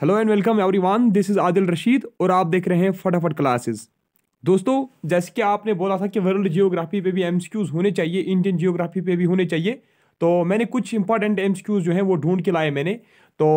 Hello and welcome everyone this is Adil Rashid और आप देख रहे हैं फटाफट क्लासेस दोस्तों जैसे कि आपने बोला था कि वर्ल्ड जियोग्राफी पे भी एम होने चाहिए इंडियन जियोग्राफी पे भी होने चाहिए तो मैंने कुछ इंपॉर्टेंट एम जो हैं वो ढूंढ के लाए मैंने तो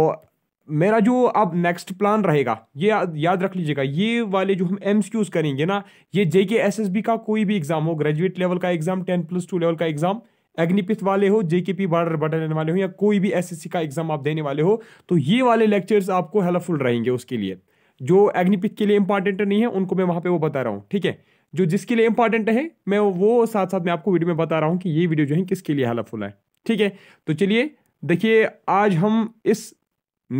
मेरा जो अब नेक्स्ट प्लान रहेगा ये याद रख लीजिएगा ये वाले जो हम एम करेंगे ना ये जे का कोई भी एग्ज़ाम हो ग्रेजुएट लेवल का exam ten plus two level का एग्ज़ाम अग्निपिथ वाले हो जेकेपी बॉर्डर बटन लेने वाले हो या कोई भी एसएससी का एग्जाम आप देने वाले हो तो ये वाले लेक्चर्स आपको हेल्पफुल रहेंगे उसके लिए जो अग्निपिथ के लिए इंपॉर्टेंट नहीं है उनको मैं वहाँ पर वो बता रहा हूँ ठीक है जो जिसके लिए इंपॉर्टेंट है मैं वो साथ साथ मैं आपको वीडियो में बता रहा हूँ कि ये वीडियो जो है किसके लिए हेल्पफुल है ठीक है तो चलिए देखिए आज हम इस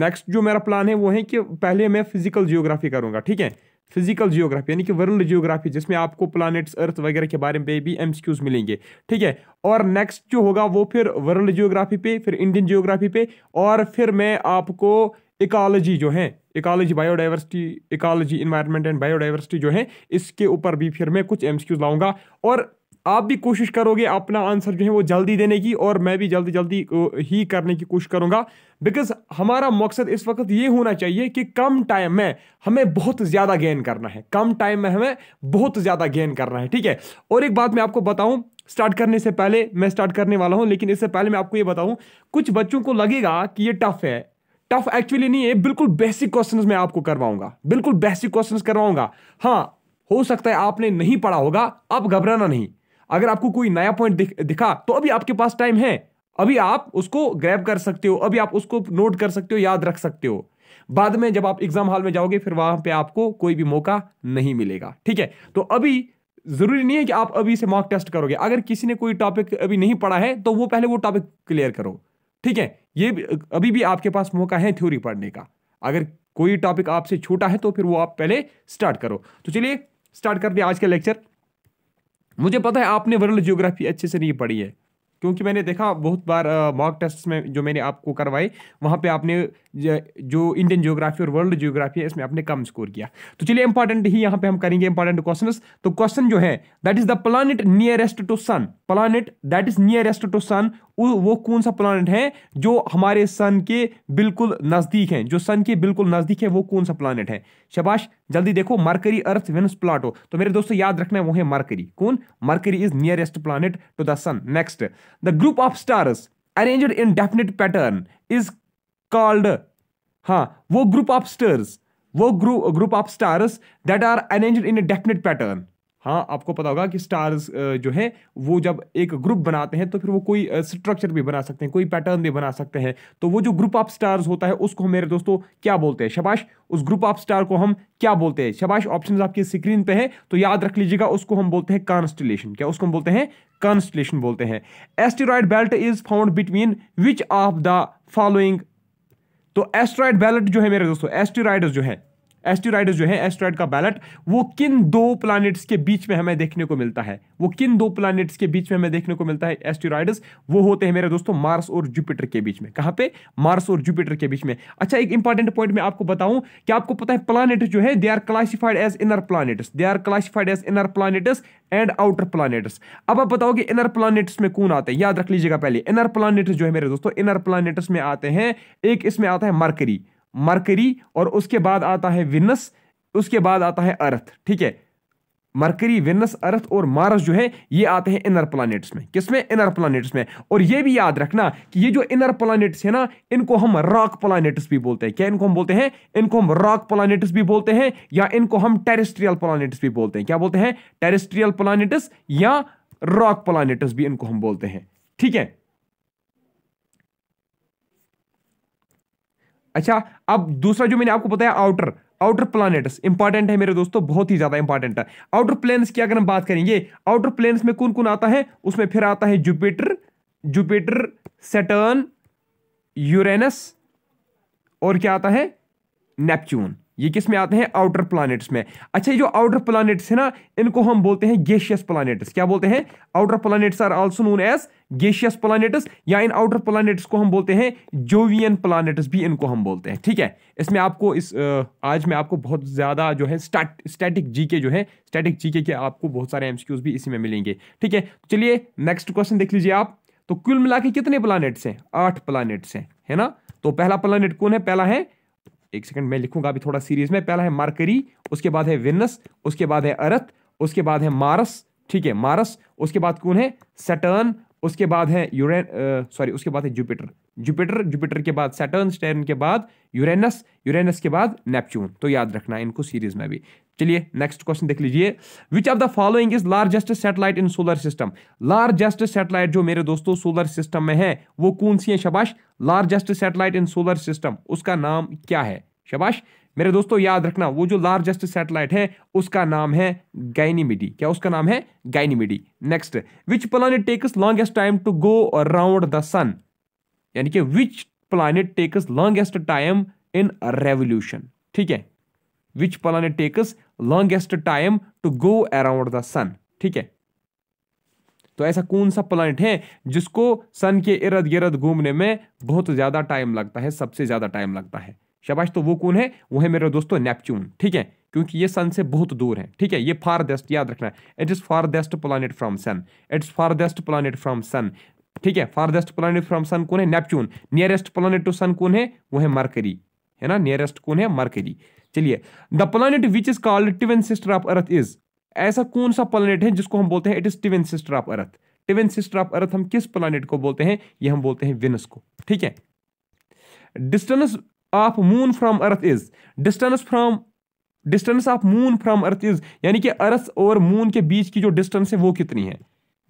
नेक्स्ट जो मेरा प्लान है वो है कि पहले मैं फिजिकल जियोग्राफी करूँगा ठीक है फिजिकल जियोग्राफी यानी कि वर्ल्ड जियोग्राफी जिसमें आपको प्लानट्स अर्थ वगैरह के बारे में भी एम मिलेंगे ठीक है और नेक्स्ट जो होगा वो फिर वर्ल्ड जियोग्राफी पे फिर इंडियन जियोग्राफी पे और फिर मैं आपको इकोलॉजी जो है ecology biodiversity ecology environment and biodiversity जो है इसके ऊपर भी फिर मैं कुछ एम लाऊंगा और आप भी कोशिश करोगे अपना आंसर जो है वो जल्दी देने की और मैं भी जल्दी जल्दी ही करने की कोशिश करूँगा बिकॉज हमारा मकसद इस वक्त ये होना चाहिए कि कम टाइम में हमें बहुत ज़्यादा गेन करना है कम टाइम में हमें बहुत ज़्यादा गेन करना है ठीक है और एक बात मैं आपको बताऊं स्टार्ट करने से पहले मैं स्टार्ट करने वाला हूं लेकिन इससे पहले मैं आपको ये बताऊं कुछ बच्चों को लगेगा कि ये टफ है टफ एक्चुअली नहीं है बिल्कुल बेसिक क्वेश्चंस मैं आपको करवाऊंगा बिल्कुल बेसिक क्वेश्चंस करवाऊंगा हाँ हो सकता है आपने नहीं पढ़ा होगा अब घबराना नहीं अगर आपको कोई नया पॉइंट दिख, दिखा तो अभी आपके पास टाइम है अभी आप उसको ग्रैब कर सकते हो अभी आप उसको नोट कर सकते हो याद रख सकते हो बाद में जब आप एग्जाम हॉल में जाओगे फिर वहां पे आपको कोई भी मौका नहीं मिलेगा ठीक है तो अभी जरूरी नहीं है कि आप अभी से मॉक टेस्ट करोगे अगर किसी ने कोई टॉपिक अभी नहीं पढ़ा है तो वो पहले वो टॉपिक क्लियर करो ठीक है ये अभी भी आपके पास मौका है थ्योरी पढ़ने का अगर कोई टॉपिक आपसे छोटा है तो फिर वो आप पहले स्टार्ट करो तो चलिए स्टार्ट करते हैं आज का लेक्चर मुझे पता है आपने वर्ल्ड जियोग्राफी अच्छे से नहीं पढ़ी है क्योंकि मैंने देखा बहुत बार मॉक टेस्ट में जो मैंने आपको करवाए वहाँ पे आपने जो इंडियन जियोग्राफी और वर्ल्ड जियोग्राफी है इसमें आपने कम स्कोर किया तो चलिए इंपॉर्टेंट ही यहां पे हम करेंगे इंपॉर्टेंट क्वेश्चन तो क्वेश्चन जो है that is the planet nearest to sun planet that is nearest to sun वो कौन सा प्लानट है जो हमारे सन के बिल्कुल नजदीक है जो सन के बिल्कुल नजदीक है वो कौन सा प्लानट है शबाश जल्दी देखो मरकरी अर्थ वेनस प्लाटो तो मेरे दोस्तों याद रखना है वो है मरकरी कौन Mercury is nearest planet to the sun next the group of stars arranged in definite pattern is called huh, हाँ, wo group of stars वो group group of stars that are arrange in a definite pattern हाँ आपको पता होगा कि stars जो है वो जब एक ग्रुप बनाते हैं तो फिर वो कोई स्ट्रक्चर भी बना सकते हैं कोई पैटर्न भी बना सकते हैं तो वो जो ग्रुप ऑफ स्टार्स होता है उसको मेरे दोस्तों क्या बोलते हैं शबाश उस ग्रुप ऑफ स्टार को हम क्या बोलते हैं शबाश ऑप्शन आपकी स्क्रीन पे है तो याद रख लीजिएगा उसको हम बोलते हैं कॉन्स्टलेशन क्या उसको हम बोलते हैं कॉन्स्टलेशन बोलते हैं asteroid belt is found between which of the following तो एस्ट्रॉइड बैलेट जो है मेरे दोस्तों एस्टेराइड जो है एस्ट्यूराइड जो है एस्ट्रॉइड का बैलेट वो किन दो प्लैनेट्स के बीच में हमें देखने को मिलता है वो किन दो प्लैनेट्स के बीच में हमें देखने को मिलता है एस्ट्यूराइडस वो होते हैं मेरे दोस्तों मार्स और जुपिटर के बीच में कहां पे मार्स और जुपिटर के बीच में अच्छा एक इंपॉर्टेंट पॉइंट मैं आपको बताऊं कि आपको पता है प्लानट जो है they are classified as inner planets they are classified as inner planets and outer planets अब आप बताओ कि इनर प्लानट्स में कौन आते हैं याद रख लीजिएगा पहले इनर प्लानट्स जो है मेरे दोस्तों इनर प्लानट्स में आते हैं एक इसमें आता है मरकरी मरकरी और उसके बाद आता है विनस उसके बाद आता है अर्थ ठीक है मरकरी विनस अर्थ और मार्स जो है ये आते हैं इनर प्लानिट्स में किसमें इनर प्लानिट्स में और ये भी याद रखना कि ये जो इनर प्लानिट्स है ना इनको हम रॉक प्लानिट्स भी बोलते हैं क्या इनको हम बोलते हैं इनको हम रॉक प्लानिट्स भी बोलते हैं या इनको हम टेरिस्ट्रियल प्लानिट्स भी बोलते हैं क्या बोलते हैं टेरिस्ट्रियल प्लानिट्स या रॉक प्लानिट्स भी इनको हम बोलते हैं ठीक है अच्छा अब दूसरा जो मैंने आपको बताया आउटर आउटर प्लानिट्स इंपॉर्टेंट है मेरे दोस्तों बहुत ही ज्यादा इंपॉर्टेंट है आउटर प्लेन्स की अगर हम बात करेंगे आउटर प्लेन्स में कौन कौन आता है उसमें फिर आता है जुपिटर जुपिटर सेटर्न यूरेनस और क्या आता है नेपच्यून ये किस में आते हैं आउटर प्लानिट्स में अच्छा ये जो आउटर प्लानिट्स है ना इनको हम बोलते हैं गेशियस प्लानिट्स क्या बोलते हैं outer planets are also known as gaseous planets या इन आउटर प्लानिट्स को हम बोलते हैं जोवियन प्लानिट्स भी इनको हम बोलते हैं ठीक है इसमें आपको इस आज मैं आपको बहुत ज़्यादा जो है स्टैटिक जी के जो है स्टैटिक जी के, आपको बहुत सारे एमसीक्यूज भी इसी में मिलेंगे ठीक है तो चलिए नेक्स्ट क्वेश्चन देख लीजिए आप तो कुल मिला के कितने प्लानट्स हैं आठ प्लानट्स हैं है ना तो पहला प्लानट कौन है पहला है एक सेकंड मैं लिखूंगा अभी थोड़ा सीरीज में पहला है मरकरी उसके बाद है विनस उसके बाद है अर्थ उसके बाद है मारस ठीक है मारस उसके बाद कौन है सेटर्न उसके बाद है यूरेन सॉरी उसके बाद है जुपिटर जुपिटर जुपिटर के बाद सेटर्न स्टर्न के बाद यूरेनस यूरेनस के बाद नेपच्यून तो याद रखना इनको सीरीज में भी चलिए नेक्स्ट क्वेश्चन देख लीजिए which of the following is largest satellite in solar system largest satellite जो मेरे दोस्तों सोलर सिस्टम में है वो कौन सी है शबाश largest satellite in solar system उसका नाम क्या है शबाश मेरे दोस्तों याद रखना वो जो लार्जेस्ट सैटेलाइट है उसका नाम है गाइनीमिडी क्या उसका नाम है Ganymede next which planet takes longest time to go around the sun यानी कि which planet takes longest time in revolution ठीक है which planet takes longest time to go around the sun ठीक है तो ऐसा कौन सा प्लानट है जिसको सन के इर्द गिर्द घूमने में बहुत ज्यादा टाइम लगता है सबसे ज्यादा टाइम लगता है शबाश तो वो कौन है वो है मेरे दोस्तों नेपच्यून ठीक है क्योंकि ये सन से बहुत दूर है ठीक है ये फारदेस्ट याद रखना it is farthest planet from sun it's farthest planet from sun ठीक है फारदेस्ट प्लानट फ्रॉम सन कौन है Neptune nearest planet to sun कौन है वो है मरकरी है ना नियरेस्ट कौन है मरकरी चलिए the planet which is called twin sister of earth is ऐसा कौन सा प्लानट है जिसको हम बोलते हैं it is twin sister of earth twin sister of earth हम किस प्लानट को बोलते हैं ये हम बोलते हैं विनस को ठीक है distance of moon from earth is distance from distance of moon from earth is यानी कि अर्थ और मून के बीच की जो डिस्टेंस है वो कितनी है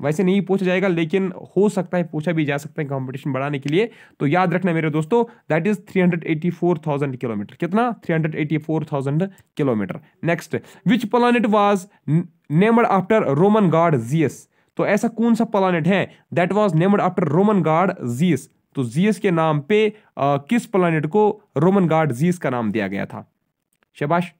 वैसे नहीं पूछा जाएगा लेकिन हो सकता है पूछा भी जा सकता है कंपटीशन बढ़ाने के लिए तो याद रखना मेरे दोस्तों दैट इज 384,000 किलोमीटर कितना 384,000 kilometre next which planet was named after Roman god Zeus तो ऐसा कौन सा प्लानट है that was named after Roman god Zeus तो जीएस के नाम पे आ, किस प्लानट को रोमन गार्ड जीएस का नाम दिया गया था शबाश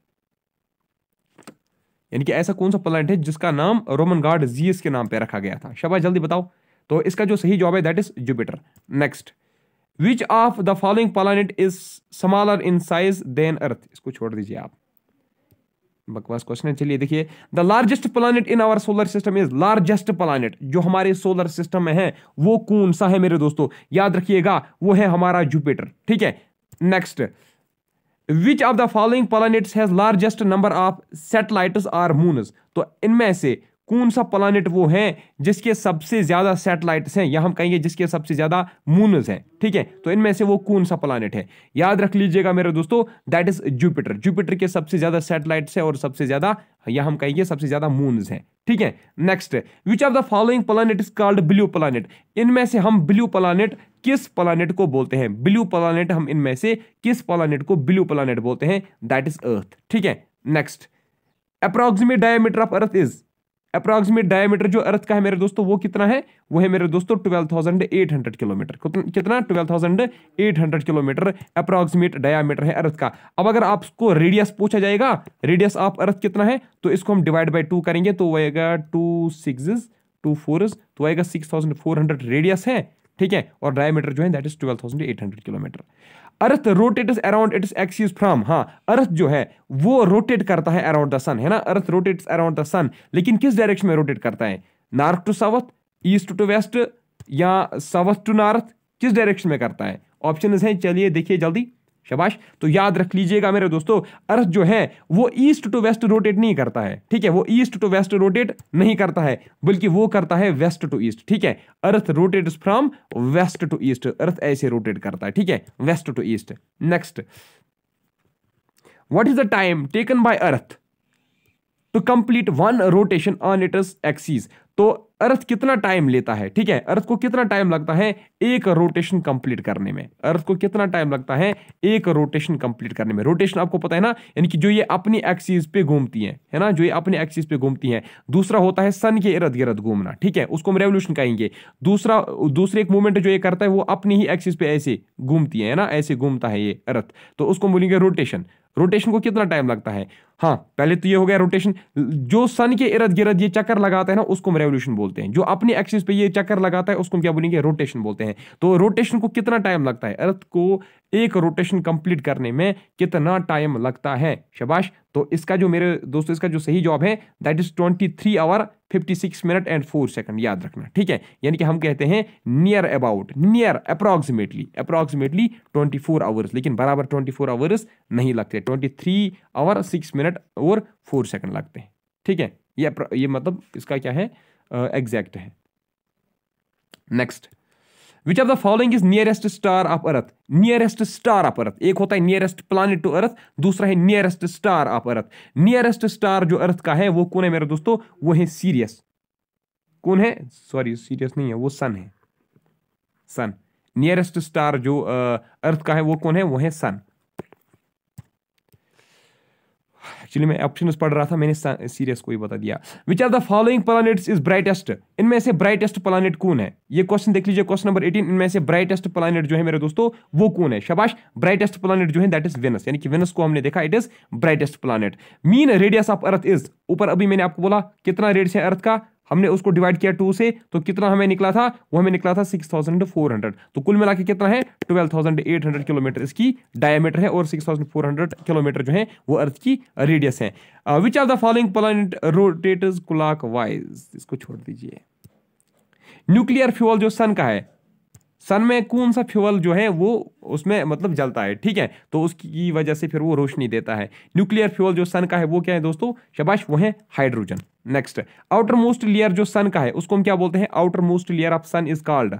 यानी कि ऐसा कौन सा प्लानट है जिसका नाम रोमन गार्ड जीएस के नाम पर रखा गया था शबा जल्दी बताओ तो इसका जो सही जवाब है that is Jupiter next which of the following planet is smaller in size than earth इसको छोड़ दीजिए आप बकवास क्वेश्चन है चलिए देखिए the largest planet in our solar system is largest planet जो हमारे सोलर सिस्टम में है वो कौन सा है मेरे दोस्तों याद रखिएगा वो है हमारा जुपिटर ठीक है next which of the following planets has largest number of satellites or moons तो इनमें से कौन सा प्लानट वो है जिसके सबसे ज़्यादा सैटेलाइट्स हैं या हम कहेंगे जिसके सबसे ज़्यादा मूनज हैं ठीक है तो इनमें से वो कौन सा प्लानट है याद रख लीजिएगा मेरे दोस्तों दैट इज जुपिटर जुपिटर के सबसे ज़्यादा सैटेलाइट्स हैं और सबसे ज़्यादा या हम कहेंगे सबसे ज़्यादा मूनज हैं ठीक है next which of the following planet is called blue planet इनमें से हम ब्लू प्लानट किस प्लानट को बोलते हैं ब्लू प्लानट हम इनमें से किस प्लानट को ब्लू प्लानट बोलते हैं दैट इज अर्थ ठीक है next approximate diameter of earth is approximate diameter जो अर्थ का है मेरे दोस्तों वो कितना है वो है मेरे दोस्तों twelve thousand eight hundred kilometre कितना twelve thousand eight hundred kilometre approximate diameter है अर्थ का अब अगर आपको रेडियस पूछा जाएगा रेडियस ऑफ अर्थ कितना है तो इसको हम डिवाइड बाई टू करेंगे तो वो आएगा टू सिक्स टू फोर तो आएगा सिक्स रेडियस है ठीक है और डायमीटर जो है that is twelve thousand eight hundred kilometre earth rotate around its axis from हाँ अर्थ जो है वो रोटेट करता है अराउंड द सन है ना earth rotate around the sun लेकिन किस डायरेक्शन में रोटेट करता है north to south east to west या साउथ टू नॉर्थ किस डायरेक्शन में करता है ऑप्शन हैं चलिए देखिए जल्दी शबाश तो याद रख लीजिएगा मेरे दोस्तों अर्थ जो है वो ईस्ट टू वेस्ट रोटेट नहीं करता है ठीक है वो ईस्ट टू वेस्ट रोटेट नहीं करता है बल्कि वो करता है वेस्ट टू ईस्ट ठीक है earth rotate from west to east earth ऐसे रोटेट करता है ठीक है west to east next what is the time taken by earth to complete one rotation on its axis तो अर्थ कितना टाइम लेता है ठीक है अर्थ को कितना टाइम लगता है एक रोटेशन कंप्लीट करने में अर्थ को कितना टाइम लगता है एक रोटेशन कंप्लीट करने में रोटेशन आपको पता है ना यानी कि जो ये अपनी एक्सीज पे घूमती है है ना जो ये अपने एक्सीज पे घूमती है दूसरा होता है सन के इर्द गिर्द घूमना ठीक है उसको हम रेवोल्यूशन कहेंगे दूसरा दूसरे एक मूवमेंट जो ये करता है वो अपनी ही एक्सीज पे ऐसे घूमती है ना ऐसे घूमता है ये अर्थ तो उसको बोलेंगे रोटेशन रोटेशन को कितना टाइम लगता है हाँ पहले तो ये हो गया रोटेशन जो सन के इर्द गिर्द ये चक्कर लगाता है ना उसको हम रेवोल्यूशन बोलते हैं जो अपने एक्सिस पे ये चक्कर लगाता है उसको हम क्या बोलेंगे रोटेशन बोलते हैं तो रोटेशन को कितना टाइम लगता है अर्थ को एक रोटेशन कंप्लीट करने में कितना टाइम लगता है शबाश तो इसका जो मेरे दोस्तों इसका जो सही जॉब है that is twenty three hour 56 minute and 4 second याद रखना ठीक है यानी कि हम कहते हैं near about near approximately approximately 24 hours लेकिन बराबर 24 आवर्स नहीं लगते 23 आवर सिक्स मिनट और 4 सेकंड लगते हैं ठीक है ये ये मतलब इसका क्या है एग्जैक्ट है next which of the following is nearest star of earth nearest star of earth एक होता है नियरेस्ट प्लानट टू अर्थ दूसरा है nearest star of earth nearest star जो अर्थ का है वो कौन है मेरे दोस्तों वो है सीरियस कौन है सॉरी सीरियस नहीं है वो सन है सन नियरेस्ट स्टार जो अर्थ का है वो कौन है वो है सन एक्चुअली मैं ऑप्शन पढ़ रहा था मैंने सीरियस को ही बता दिया which are the following planets is brightest इनमें से ब्राइटेस्ट प्लानट कौन है ये क्वेश्चन देख लीजिए क्वेश्चन नंबर एटीन इनमें से ब्राइटेस्ट प्लानट जो है मेरे दोस्तों वो कौन है शबाश ब्राइटेस्ट प्लानट जो है दैट इज वेनस यानी कि वेनस को हमने देखा it is brightest planet mean radius of earth is ऊपर अभी मैंने आपको बोला कितना रेडियस है अर्थ का हमने उसको डिवाइड किया टू से तो कितना हमें निकला था वो हमें निकला था सिक्स थाउजेंड फोर हंड्रेड तो कुल मिला के कितना है twelve thousand eight hundred kilometre इसकी डायमीटर है और six thousand four hundred kilometre जो है वो अर्थ की रेडियस है which are the following planet rotates clockwise इसको छोड़ दीजिए न्यूक्लियर फ्यूल जो सन का है सन में कौन सा फ्यूल जो है वो उसमें मतलब जलता है ठीक है तो उसकी वजह से फिर वो रोशनी देता है न्यूक्लियर फ्यूल जो सन का है वो क्या है दोस्तों शबाश वो है hydrogen next outer most layer जो सन का है उसको हम क्या बोलते हैं outer most layer of sun is called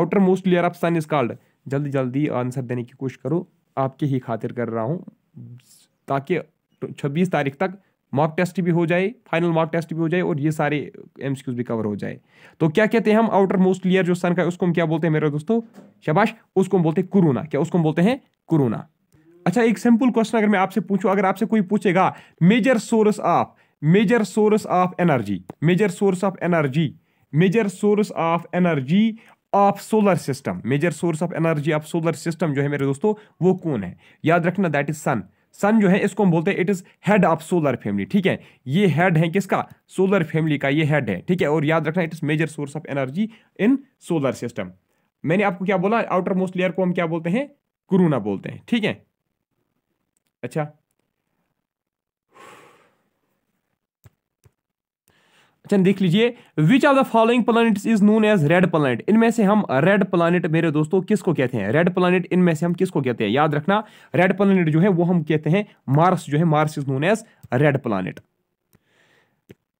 outer most layer of sun is called जल्दी जल्दी आंसर देने की कोशिश करो आपके ही खातिर कर रहा हूँ ताकि छब्बीस तारीख तक मॉक टेस्ट भी हो जाए फाइनल मॉक टेस्ट भी हो जाए और ये सारे एम भी कवर हो जाए तो क्या कहते हैं हम आउटर मोस्ट क्लियर जो सन का उसको हम क्या बोलते हैं मेरे दोस्तों शबाश उसको हम बोलते हैं कुरूना क्या उसको हम बोलते हैं कुरूना अच्छा एक सिंपल क्वेश्चन अगर मैं आपसे पूछूं अगर आपसे कोई पूछेगा major source of major source of energy major source of energy major source of energy of solar system major source of energy of solar system जो है मेरे दोस्तों वो कौन है याद रखना दैट इज सन सन जो है इसको हम बोलते हैं it is head of solar family ठीक है ये हेड है किसका सोलर फैमिली का ये हेड है ठीक है और याद रखना it is major source of energy in solar system मैंने आपको क्या बोला आउटर मोस्ट लेयर को हम क्या बोलते हैं कुरुना बोलते हैं ठीक है अच्छा अच्छा देख लीजिए which of the following planet is known as red planet इनमें से हम रेड प्लानट मेरे दोस्तों किसको कहते हैं रेड प्लानट इनमें से हम किसको कहते हैं याद रखना रेड प्लानट जो है वो हम कहते हैं मार्स जो है Mars is known as red planet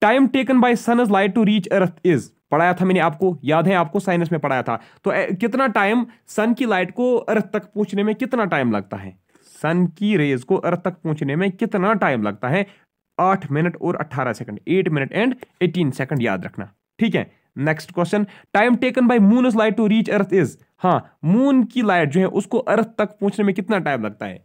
time taken by is light to reach earth is पढ़ाया था मैंने आपको याद है आपको साइंस में पढ़ाया था तो ए, कितना टाइम सन की लाइट को अर्थ तक पहुंचने में कितना टाइम लगता है सन की रेज को अर्थ तक पहुंचने में कितना टाइम लगता है आठ मिनट और अट्ठारह second eight minute and eighteen second याद रखना ठीक है next question time taken by moon is light to reach earth is हाँ मून की लाइट जो है उसको अर्थ तक पहुंचने में कितना टाइम लगता है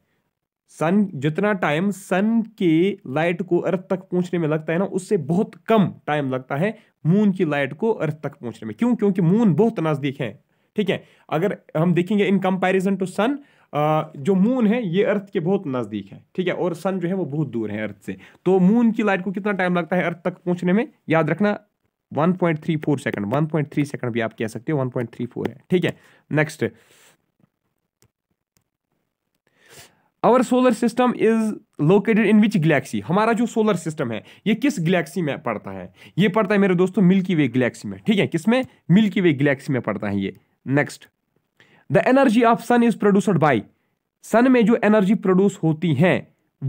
सन जितना टाइम सन के लाइट को अर्थ तक पहुंचने में लगता है ना उससे बहुत कम टाइम लगता है मून की लाइट को अर्थ तक पहुंचने में क्यों क्योंकि मून बहुत नजदीक है ठीक है अगर हम देखेंगे इन कंपैरिजन टू सन जो मून है ये अर्थ के बहुत नज़दीक है ठीक है और सन जो है वो बहुत दूर है अर्थ से तो मून की लाइट को कितना टाइम लगता है अर्थ तक पहुंचने में याद रखना 1.34 सेकंड 1.3 सेकंड भी आप कह सकते हो 1.34 है ठीक है next our solar system is located in which galaxy हमारा जो सोलर सिस्टम है ये किस गैलेक्सी में पड़ता है ये पड़ता है मेरे दोस्तों मिल्की वे गैलेक्सी में ठीक है किसमें मिल्की वे गैलेक्सी में पड़ता है ये next the energy of sun is produced by sun में जो एनर्जी प्रोड्यूस होती हैं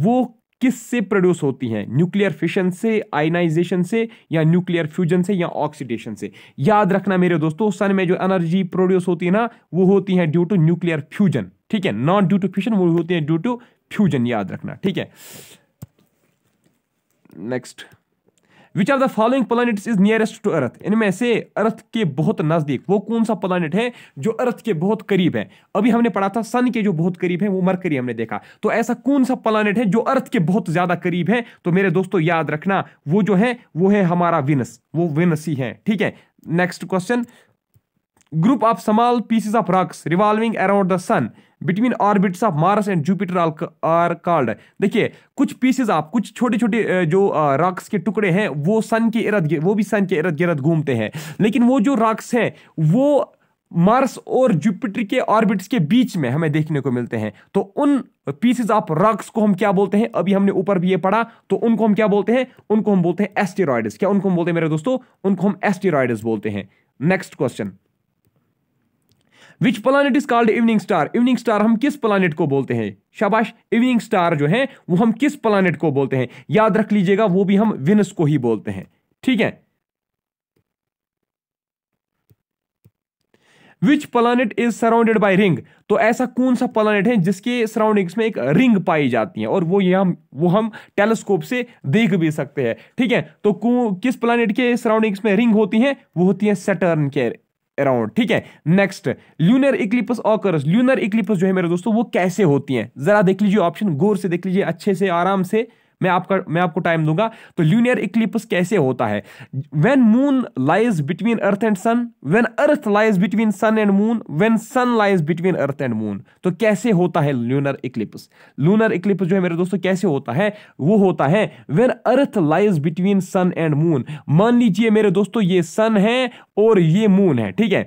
वो किस से प्रोड्यूस होती हैं न्यूक्लियर फिशन से आयनाइजेशन से या न्यूक्लियर फ्यूजन से या ऑक्सीडेशन से याद रखना मेरे दोस्तों सन में जो एनर्जी प्रोड्यूस होती है ना वो होती है ड्यू टू न्यूक्लियर फ्यूजन ठीक है नॉट ड्यू टू फिशन वो होती है ड्यू टू फ्यूजन याद रखना ठीक है next which of the following planet is nearest to earth इनमें से अर्थ के बहुत नज़दीक वो कौन सा प्लानट है जो अर्थ के बहुत करीब है अभी हमने पढ़ा था सन के जो बहुत करीब है वो मरकरी हमने देखा तो ऐसा कौन सा प्लानट है जो अर्थ के बहुत ज़्यादा करीब है तो मेरे दोस्तों याद रखना वो जो है वो है हमारा विनस वो विनस ही है ठीक है next question Group of small pieces of rocks revolving around the sun between orbits of Mars and Jupiter are called देखिए कुछ पीसेज ऑफ कुछ छोटे छोटे जो रॉक्स के टुकड़े हैं वो सन के इर्द वो भी सन के इर्द गिर्द घूमते हैं लेकिन वो जो रॉक्स हैं वो मार्स और जुपिटर के ऑर्बिट्स के बीच में हमें देखने को मिलते हैं तो उन पीसेज ऑफ रॉक्स को हम क्या बोलते हैं अभी हमने ऊपर भी ये पढ़ा तो उनको हम क्या बोलते हैं उनको हम बोलते हैं एस्टेरॉयड्स क्या उनको हम बोलते हैं मेरे दोस्तों उनको हम एस्टेरॉयड्स बोलते हैं next question which planet is called evening star evening star हम किस प्लानट को बोलते हैं शाबाश इवनिंग स्टार जो है वो हम किस प्लानट को बोलते हैं याद रख लीजिएगा वो भी हम विनस को ही बोलते हैं ठीक है which planet is surrounded by ring तो ऐसा कौन सा प्लानट है जिसके सराउंडिंग्स में एक रिंग पाई जाती है और वो ये हम वो हम टेलीस्कोप से देख भी सकते हैं ठीक है तो किस प्लानट के सराउंडिंग्स में रिंग होती है वो होती है सेटर्न के अराउंड ठीक है next lunar eclipse occurs lunar eclipse जो है मेरे दोस्तों वो कैसे होती हैं जरा देख लीजिए ऑप्शन गौर से देख लीजिए अच्छे से आराम से मैं आपका मैं आपको टाइम दूंगा तो ल्यूनियर इक्लिप्स कैसे होता है when moon lies between earth and sun when earth lies between sun and moon when sun lies between earth and moon तो कैसे होता है ल्यूनर इक्लिप्स लूनर इक्लिप्स जो है मेरे दोस्तों कैसे होता है वो होता है when earth lies between sun and moon मान लीजिए मेरे दोस्तों ये सन है और ये मून है ठीक है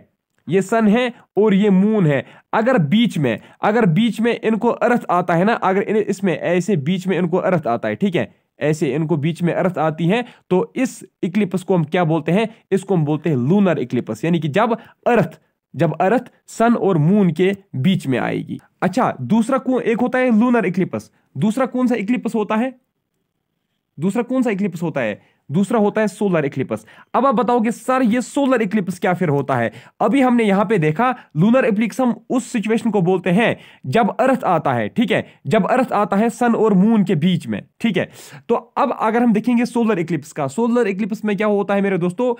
ये सन है और ये मून है अगर बीच में अगर बीच में इनको अर्थ आता है ना अगर इसमें ऐसे बीच में इनको अर्थ आता है ठीक है ऐसे इनको बीच में अर्थ आती है तो इस इक्लिपस को हम क्या बोलते हैं इसको हम बोलते हैं लूनर इक्लिपस यानी कि जब अर्थ जब अर्थ सन और मून के बीच में आएगी अच्छा दूसरा कौन एक होता है लूनर इक्लिपस दूसरा कौन सा इक्लिपस होता है दूसरा कौन सा इक्लिप्स होता है दूसरा होता है सोलर इक्लिप्स अब आप बताओगे सर ये सोलर इक्लिप्स क्या फिर होता है अभी हमने यहां पे देखा लूनर इक्लिप्स हम उस सिचुएशन को बोलते हैं जब अर्थ आता है ठीक है जब अर्थ आता है सन और मून के बीच में ठीक है तो अब अगर हम देखेंगे सोलर इक्लिप्स का सोलर इक्लिप्स में क्या होता है मेरे दोस्तों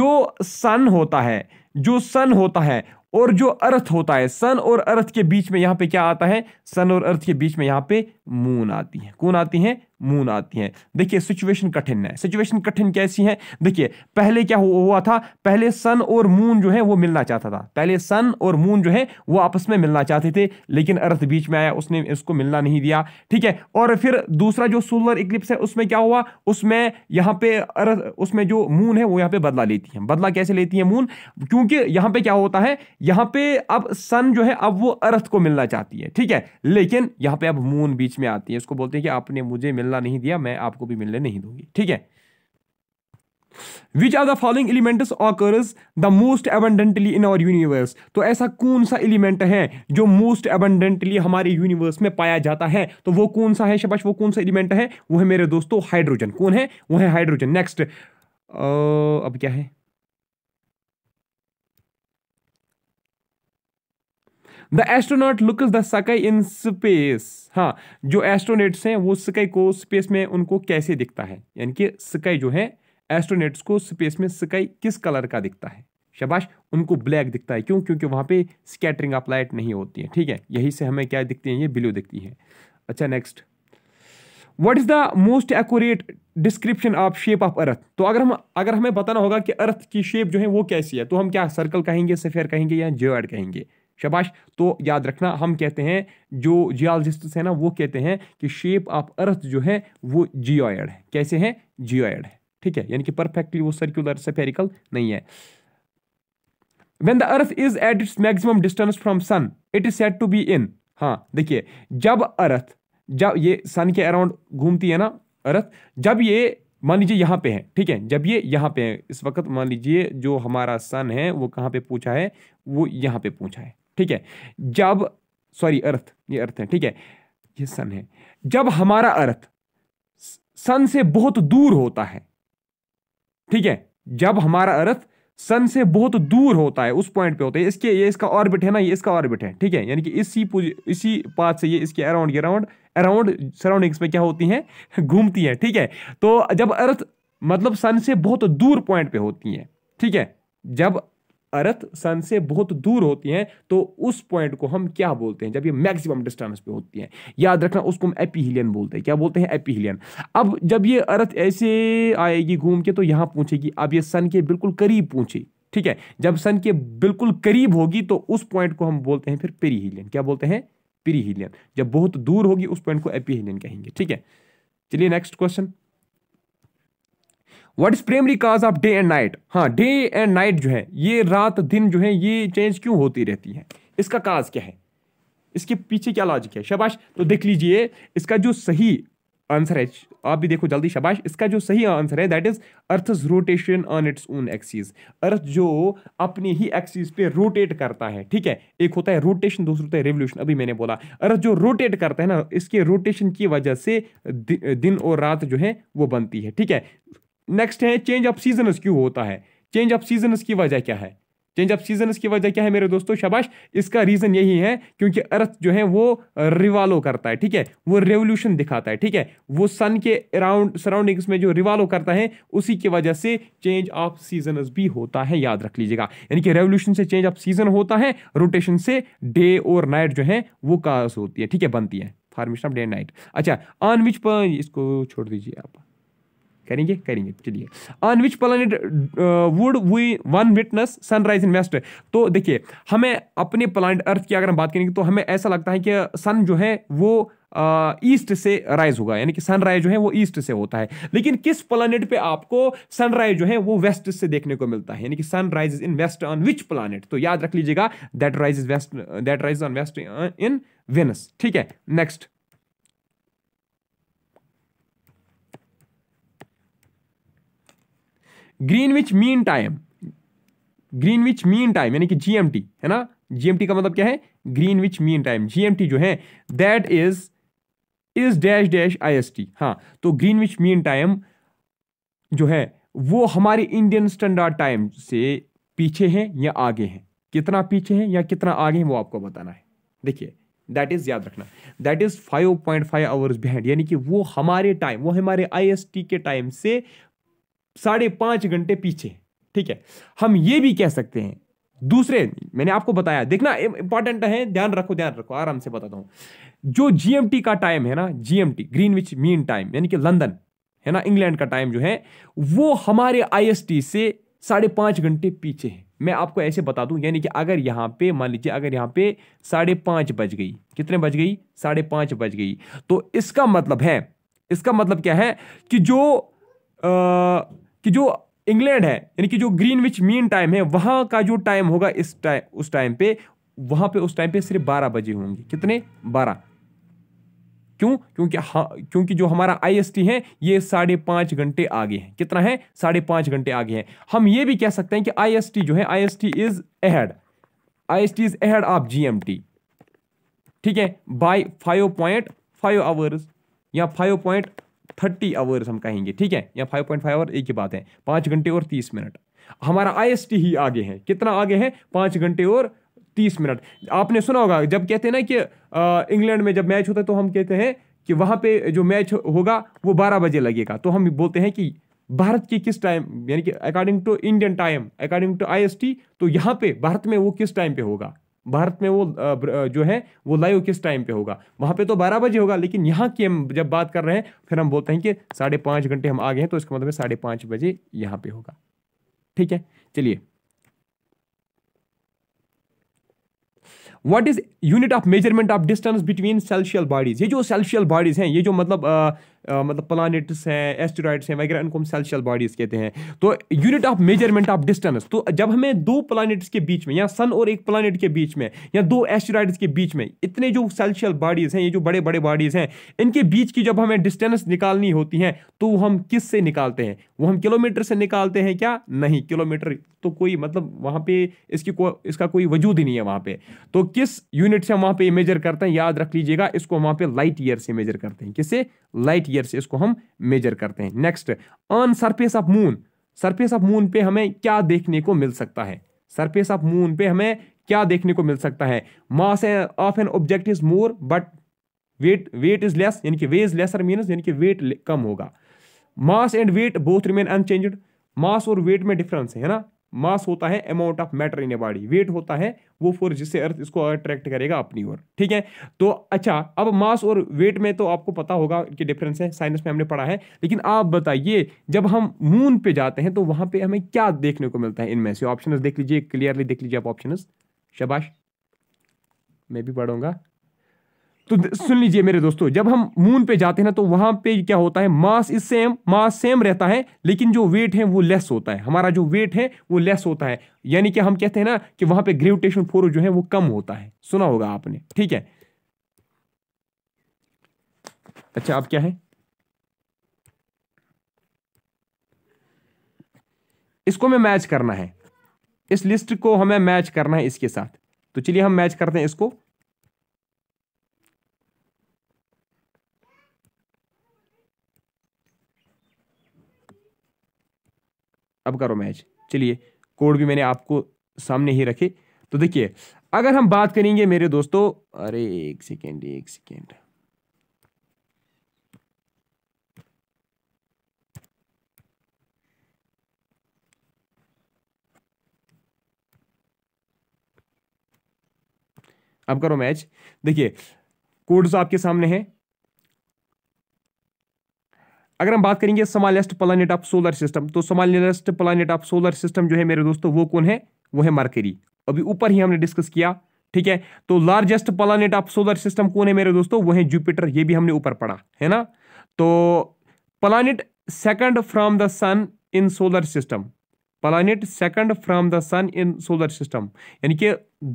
जो सन होता है जो सन होता है और जो अर्थ होता है सन और अर्थ के बीच में यहां पे क्या आता है सन और अर्थ के बीच में यहां पे मून आती है कौन आती है मून आती है देखिए सिचुएशन कठिन है सिचुएशन कठिन कैसी है देखिए पहले क्या हुआ था पहले सन और मून जो है वो मिलना चाहता था पहले सन और मून जो है वो आपस में मिलना चाहते थे लेकिन अर्थ बीच में आया उसने इसको मिलना नहीं दिया ठीक है और फिर दूसरा जो सोलर इक्लिप्स है उसमें क्या हुआ उसमें यहाँ पे अर्थ उसमें जो मून है वो यहां पर बदला लेती है बदला कैसे लेती है मून क्यों क्योंकि यहां पे क्या होता है यहां पे अब सन जो है अब वो अर्थ को मिलना चाहती है ठीक है लेकिन यहां पे अब मून बीच में आती है उसको बोलते हैं कि आपने मुझे मिलना नहीं दिया मैं आपको भी मिलने नहीं दूंगी ठीक है which are the following elements occurs the most abundantly in our universe तो ऐसा कौन सा एलिमेंट है जो मोस्ट एबंडेंटली हमारे यूनिवर्स में पाया जाता है तो वो कौन सा है शबाश वो कौन सा एलिमेंट है वो है मेरे दोस्तों हाइड्रोजन कौन है वो है हाइड्रोजन नेक्स्ट अब क्या है द एस्ट्रोनॉट लुक द सकाई इन स्पेस हाँ जो एस्ट्रोनेट्स हैं वो सकाई को स्पेस में उनको कैसे दिखता है यानी कि सकाई जो है एस्ट्रोनेट्स को स्पेस में सकाई किस कलर का दिखता है शबाश उनको ब्लैक दिखता है क्यों क्योंकि वहाँ पे स्कैटरिंग ऑफ लाइट नहीं होती है ठीक है यही से हमें क्या दिखती है ये ब्लू दिखती है अच्छा next what is the most accurate description of shape of earth तो अगर हम अगर हमें बताना होगा कि अर्थ की शेप जो है वो कैसी है तो हम क्या सर्कल कहेंगे सफेयर कहेंगे या जियोड कहेंगे शबाश तो याद रखना हम कहते हैं जो जियालजिस्ट्स हैं ना वो कहते हैं कि शेप ऑफ अर्थ जो है वो जियोड है कैसे है जियोएड है ठीक है यानी कि परफेक्टली वो सर्कुलर सफेरिकल नहीं है when the earth is at its maximum distance from sun it is set to be in हाँ देखिए जब अर्थ जब ये सन के अराउंड घूमती है ना अर्थ जब ये मान लीजिए यहाँ पे है ठीक है जब ये यहाँ पे है इस वक्त मान लीजिए जो हमारा सन है वो कहाँ पे पूछा है वो यहाँ पे पूछा है ठीक है जब सॉरी अर्थ ये अर्थ है ठीक है ये सन है जब हमारा अर्थ सन से बहुत दूर होता है ठीक है जब हमारा अर्थ सन से बहुत दूर होता है उस पॉइंट पे होता है इसके ये इसका ऑर्बिट है ना ये इसका ऑर्बिट है ठीक है यानी कि इसी इसी पाथ से ये इसके अराउंड अराउंड अराउंड सराउंडिंग्स में क्या होती हैं घूमती हैं ठीक है तो जब अर्थ मतलब सन से बहुत दूर पॉइंट पे होती है ठीक है जब अर्थ सन से बहुत दूर होती हैं तो उस पॉइंट को हम क्या बोलते हैं जब ये मैक्सिमम डिस्टेंस पे होती हैं याद रखना उसको हम एपीहिलियन बोलते हैं क्या बोलते हैं एपीहिलियन अब जब ये अर्थ ऐसे आएगी घूम के तो यहाँ पूछेगी अब ये सन के बिल्कुल करीब पूछे ठीक है जब सन के बिल्कुल करीब होगी तो उस पॉइंट को हम बोलते हैं फिर पेरीहिलियन क्या बोलते हैं पेरीहिलियन जब बहुत दूर होगी उस पॉइंट को एपीहिलियन कहेंगे ठीक है चलिए next question what is primary cause of day and night हाँ डे एंड नाइट जो है ये रात दिन जो है ये चेंज क्यों होती रहती है इसका काज क्या है इसके पीछे क्या लॉजिक है शबाश तो देख लीजिए इसका जो सही आंसर है आप भी देखो जल्दी शबाश इसका जो सही आंसर है that is earth's rotation on its own axis earth जो अपने ही एक्सीज पे रोटेट करता है ठीक है एक होता है रोटेशन दूसरा होता है रेवोल्यूशन अभी मैंने बोला अर्थ जो रोटेट करता है ना इसके रोटेशन की वजह से दि, दिन और रात जो है वो बनती है ठीक है नेक्स्ट है चेंज ऑफ सीजनस क्यों होता है चेंज ऑफ सीजनस की वजह क्या है चेंज ऑफ सीजन की वजह क्या है मेरे दोस्तों शाबाश इसका रीज़न यही है क्योंकि अर्थ जो है वो रिवालो करता है ठीक है वो रेवोल्यूशन दिखाता है ठीक है वो सन के अराउंड सराउंडिंग्स में जो रिवालो करता है उसी की वजह से चेंज ऑफ सीजन भी होता है याद रख लीजिएगा यानी कि रेवोल्यूशन से चेंज ऑफ सीजन होता है रोटेशन से डे और नाइट जो है वो काज होती है ठीक है बनती है formation of day and night अच्छा ऑन विच पर इसको छोड़ दीजिए आप करेंगे करेंगे चलिए on which planet would we one witness sunrise in west तो देखिए हमें अपने प्लानट अर्थ की अगर हम बात करेंगे तो हमें ऐसा लगता है कि सन जो है वो ईस्ट uh, से राइज होगा यानी कि सनराइज जो है वो ईस्ट से होता है लेकिन किस प्लानट पे आपको सनराइज जो है वो वेस्ट से देखने को मिलता है यानी कि sunrise in west on which planet तो याद रख लीजिएगा that rise is west that rise on west in Venus ठीक है next Greenwich mean time Greenwich mean time यानी कि जीएमटी है ना जीएमटी का मतलब क्या है ग्रीनविच मीन टाइम जीएमटी जो है that is is dash dash IST हाँ तो ग्रीनविच मीन टाइम जो है वो हमारे इंडियन स्टैंडर्ड टाइम से पीछे हैं या आगे हैं कितना पीछे है या कितना आगे है वो आपको बताना है देखिए दैट इज़ याद रखना that is five point five hours behind यानी कि वो हमारे टाइम वो हमारे आईएसटी के टाइम से साढ़े पांच घंटे पीछे ठीक है हम ये भी कह सकते हैं दूसरे मैंने आपको बताया देखना इंपॉर्टेंट है ध्यान रखो ध्यान रखो आराम से बताता हूँ जो जीएमटी का टाइम है ना जीएमटी ग्रीनविच मीन टाइम यानी कि लंदन है ना इंग्लैंड का टाइम जो है वो हमारे आईएसटी से साढ़े पाँच घंटे पीछे है मैं आपको ऐसे बता दूं यानी कि अगर यहाँ पे मान लीजिए अगर यहाँ पे साढ़े पाँच बज गई कितने बज गई साढ़े पाँच बज गई तो इसका मतलब है इसका मतलब क्या है कि जो आ, कि जो इंग्लैंड है यानी कि जो ग्रीनविच मीन टाइम है वहाँ का जो टाइम होगा इस टाइम उस टाइम पे वहाँ पे उस टाइम पे सिर्फ बारह बजे होंगे कितने बारह क्यों क्योंकि हाँ क्योंकि जो हमारा आईएसटी है ये साढ़े पाँच घंटे आगे है कितना है साढ़े पाँच घंटे आगे है हम ये भी कह सकते हैं कि आईएसटी जो है IST is ahead IST is ahead of GMT ठीक है by five point five hours या फाइव पॉइंट थर्टी आवर्स हम कहेंगे ठीक है या फाइव पॉइंट फाइव आवर एक ही बात है पाँच घंटे और तीस मिनट हमारा आई ही आगे है कितना आगे है पाँच घंटे और तीस मिनट आपने सुना होगा जब कहते हैं ना कि इंग्लैंड में जब मैच होता है तो हम कहते हैं कि वहाँ पे जो मैच होगा वो बारह बजे लगेगा तो हम बोलते हैं कि भारत के किस टाइम यानी कि according to Indian time according to I तो यहाँ पे भारत में वो किस टाइम पे होगा भारत में वो जो है वो लाइव किस टाइम पे होगा वहाँ पे तो बारह बजे होगा लेकिन यहाँ की हम जब बात कर रहे हैं फिर हम बोलते हैं कि साढ़े पाँच घंटे हम आ गए हैं तो इसका मतलब है साढ़े पाँच बजे यहाँ पे होगा ठीक है चलिए what is unit of measurement of distance between celestial bodies ये जो सेल्शियल बॉडीज हैं ये जो मतलब मतलब प्लानट्स हैं एस्टोराइड्स हैं वगैरह इनको हम सेल्शियल बॉडीज़ कहते हैं तो unit of measurement of distance तो जब हमें दो प्लानट्स के बीच में या सन और एक प्लानट के बीच में या दो एस्टोराइड्स के बीच में इतने जो सेल्शियल बॉडीज़ हैं ये जो बड़े बड़े बॉडीज़ हैं इनके बीच की जब हमें डिस्टेंस निकालनी होती हैं तो हम किस से निकालते हैं वो हम किलोमीटर से निकालते हैं क्या नहीं किलोमीटर तो कोई मतलब वहाँ पर इसकी को, इसका कोई वजूद ही नहीं है वहाँ पर तो किस यूनिट से हम वहाँ पर मेजर करते हैं याद रख लीजिएगा इसको वहाँ पर लाइट ईयर से मेजर करते हैं किससे लाइट ईयर से इसको हम मेजर करते हैं next on surface of moon surface of moon पे हमें क्या देखने को मिल सकता है सरफेस ऑफ मून पे हमें क्या देखने को मिल सकता है mass of an object is more but weight weight is less यानी कि वे इज लेसर मीनस यानी कि वेट कम होगा mass and weight both remain unchanged mass और वेट में डिफरेंस है ना मास होता है amount of matter in a body weight होता है वो फोर्स जिससे अर्थ इसको अट्रैक्ट करेगा अपनी ओर ठीक है तो अच्छा अब मास और वेट में तो आपको पता होगा कि डिफरेंस है साइंस में हमने पढ़ा है लेकिन आप बताइए जब हम मून पे जाते हैं तो वहां पे हमें क्या देखने को मिलता है इनमें से ऑप्शन देख लीजिए क्लियरली देख लीजिए आप ऑप्शन शबाश मैं भी पढ़ूंगा तो सुन लीजिए मेरे दोस्तों जब हम मून पे जाते हैं ना तो वहां पे क्या होता है mass is same mass same रहता है लेकिन जो वेट है वो लेस होता है हमारा जो वेट है वो लेस होता है यानी कि हम कहते हैं ना कि वहां पे ग्रेविटेशन फोर्स जो है वो कम होता है सुना होगा आपने ठीक है अच्छा आप क्या है इसको हमें मैच करना है इस लिस्ट को हमें मैच करना है इसके साथ तो चलिए हम मैच करते हैं इसको अब करो मैच चलिए कोड भी मैंने आपको सामने ही रखे तो देखिए अगर हम बात करेंगे मेरे दोस्तों अरे एक सेकेंड एक सेकेंड अब करो मैच देखिए कोड्स तो आपके सामने हैं अगर हम बात करेंगे smallest planet of solar system तो smallest planet of solar system जो है मेरे दोस्तों वो कौन है वो है मरकरी अभी ऊपर ही हमने डिस्कस किया ठीक है तो largest planet of solar system कौन है मेरे दोस्तों वो है जुपिटर ये भी हमने ऊपर पढ़ा है ना तो planet second from the sun in solar system planet second from the sun in solar system यानी कि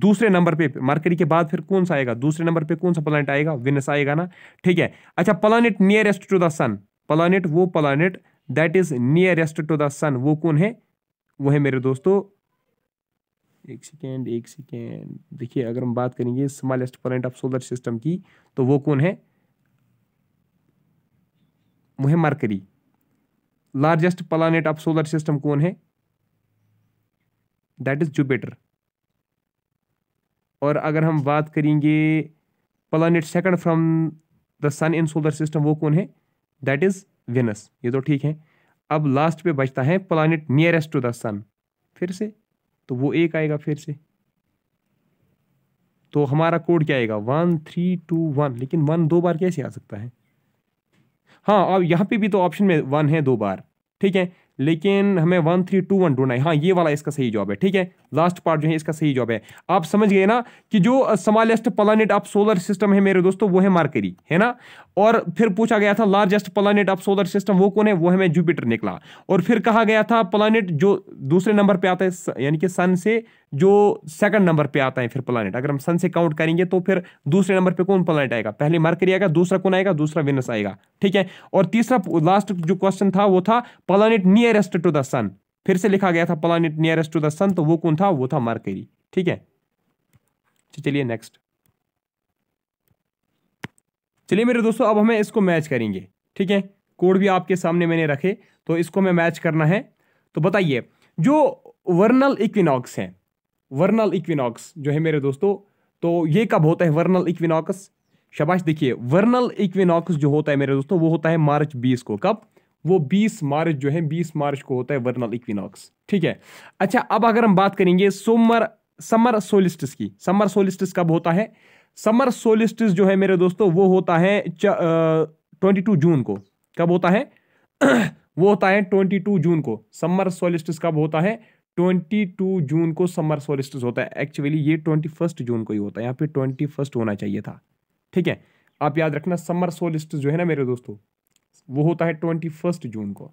दूसरे नंबर पे मरकरी के बाद फिर कौन सा आएगा दूसरे नंबर पे कौन सा प्लानट आएगा विनस आएगा ना ठीक है अच्छा planet nearest to the sun planet वो planet that is nearest to the sun वो कौन है वो है मेरे दोस्तों एक सेकेंड एक सेकेंड देखिए अगर हम बात करेंगे smallest planet of solar system की तो वो कौन है वो है Mercury largest planet of solar system कौन है दैट इज जुपिटर और अगर हम बात करेंगे planet second from the sun in solar system वो कौन है दैट इज़ वेनस ये तो ठीक है अब लास्ट पे बचता है planet nearest to the sun फिर से तो वो एक आएगा फिर से तो हमारा कोड क्या आएगा वन थ्री टू वन लेकिन वन दो बार कैसे आ सकता है हाँ और यहाँ पे भी तो ऑप्शन में वन है दो बार ठीक है लेकिन हमें वन थ्री टू वन ढूंढना है हाँ ये वाला इसका सही जॉब है ठीक है लास्ट पार्ट जो है इसका सही जॉब है आप समझ गए ना कि जो smallest planet of solar system है मेरे दोस्तों वो है मार्करी है ना और फिर पूछा गया था largest planet of solar system वो कौन है वो हमें जुपिटर निकला और फिर कहा गया था प्लानट जो दूसरे नंबर पर आता है यानी कि सन से जो सेकंड नंबर पे आता है फिर प्लानट अगर हम सन से काउंट करेंगे तो फिर दूसरे नंबर पे कौन प्लानट आएगा पहले मरकरी आएगा दूसरा कौन आएगा दूसरा विनस आएगा ठीक है और तीसरा लास्ट जो क्वेश्चन था वो था planet nearest to the sun फिर से लिखा गया था planet nearest to the sun तो वो कौन था वो था मरकरी ठीक है चलिए नेक्स्ट चलिए मेरे दोस्तों अब हमें इसको मैच करेंगे ठीक है कोड भी आपके सामने मैंने रखे तो इसको हमें मैच करना है तो बताइए जो वर्नल इक्विनॉक्स है वर्नल इक्विनॉक्स जो है मेरे दोस्तों तो ये कब होता है वर्नल इक्विनॉक्स शबाश देखिए वर्नल इक्विनॉक्स जो होता है मेरे दोस्तों वो होता है मार्च बीस को कब वो 20 मार्च जो है 20 मार्च को होता है वर्नल इक्विनॉक्स ठीक है अच्छा अब अगर हम बात करेंगे सोमर समर सोलिस्टिस की समर सोलिस्टिस कब होता है समर सोलिस्टिस जो है मेरे दोस्तों वो होता है ट्वेंटी टू जून को कब होता है वो होता है ट्वेंटी टू जून को समर सोलिस्टिस कब होता है 22 जून को समर सोलिस्टिस होता है एक्चुअली ये 21 जून को ही होता है यहाँ पे 21 होना चाहिए था ठीक है आप याद रखना समर सोलिस्टिस जो है ना मेरे दोस्तों वो होता है ट्वेंटी फर्स्ट जून को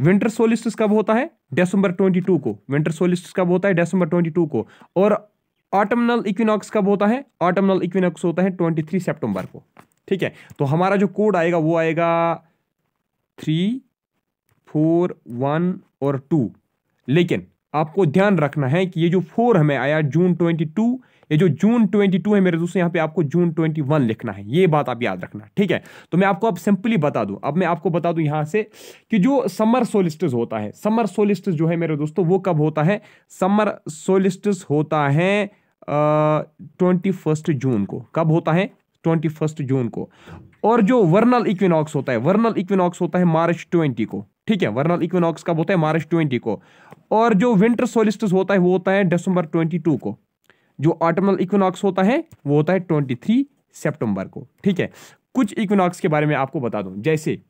विंटर सोलिस्टिस कब होता है दिसंबर 22 को विंटर सोलिस्टिस कब होता है दिसंबर 22 को और ऑटमनल इक्विनॉक्स कब होता है ऑटमनल इक्विनॉक्स होता है ट्वेंटी थ्री को ठीक है तो हमारा जो कोड आएगा वो आएगा थ्री फोर वन और टू लेकिन आपको ध्यान रखना है कि ये जो फोर हमें आया जून ट्वेंटी टू ये जो जून ट्वेंटी टू है मेरे दोस्तों यहाँ पे आपको जून ट्वेंटी वन लिखना है ये बात आप याद रखना ठीक है तो मैं आपको अब सिंपली बता दूं अब मैं आपको बता दूं यहाँ से कि जो समर सोलिस्ट होता है समर सोलिस्ट जो है मेरे दोस्तों वो कब होता है समर सोलिस्टस होता है ट्वेंटी फर्स्ट जून को कब होता है ट्वेंटी फर्स्ट जून को और जो वर्नल इक्विनॉक्स होता है वर्नल इक्विनॉक्स होता है मार्च ट्वेंटी को ठीक है वर्नल इक्विनॉक्स कब होता है मार्च ट्वेंटी को और जो विंटर सोलिस्टस होता है वो होता है दिसंबर ट्वेंटी टू को जो ऑटमल इक्विनॉक्स होता है वो होता है ट्वेंटी थ्री सेप्टेम्बर को ठीक है कुछ इक्विनॉक्स के बारे में आपको बता दूं जैसे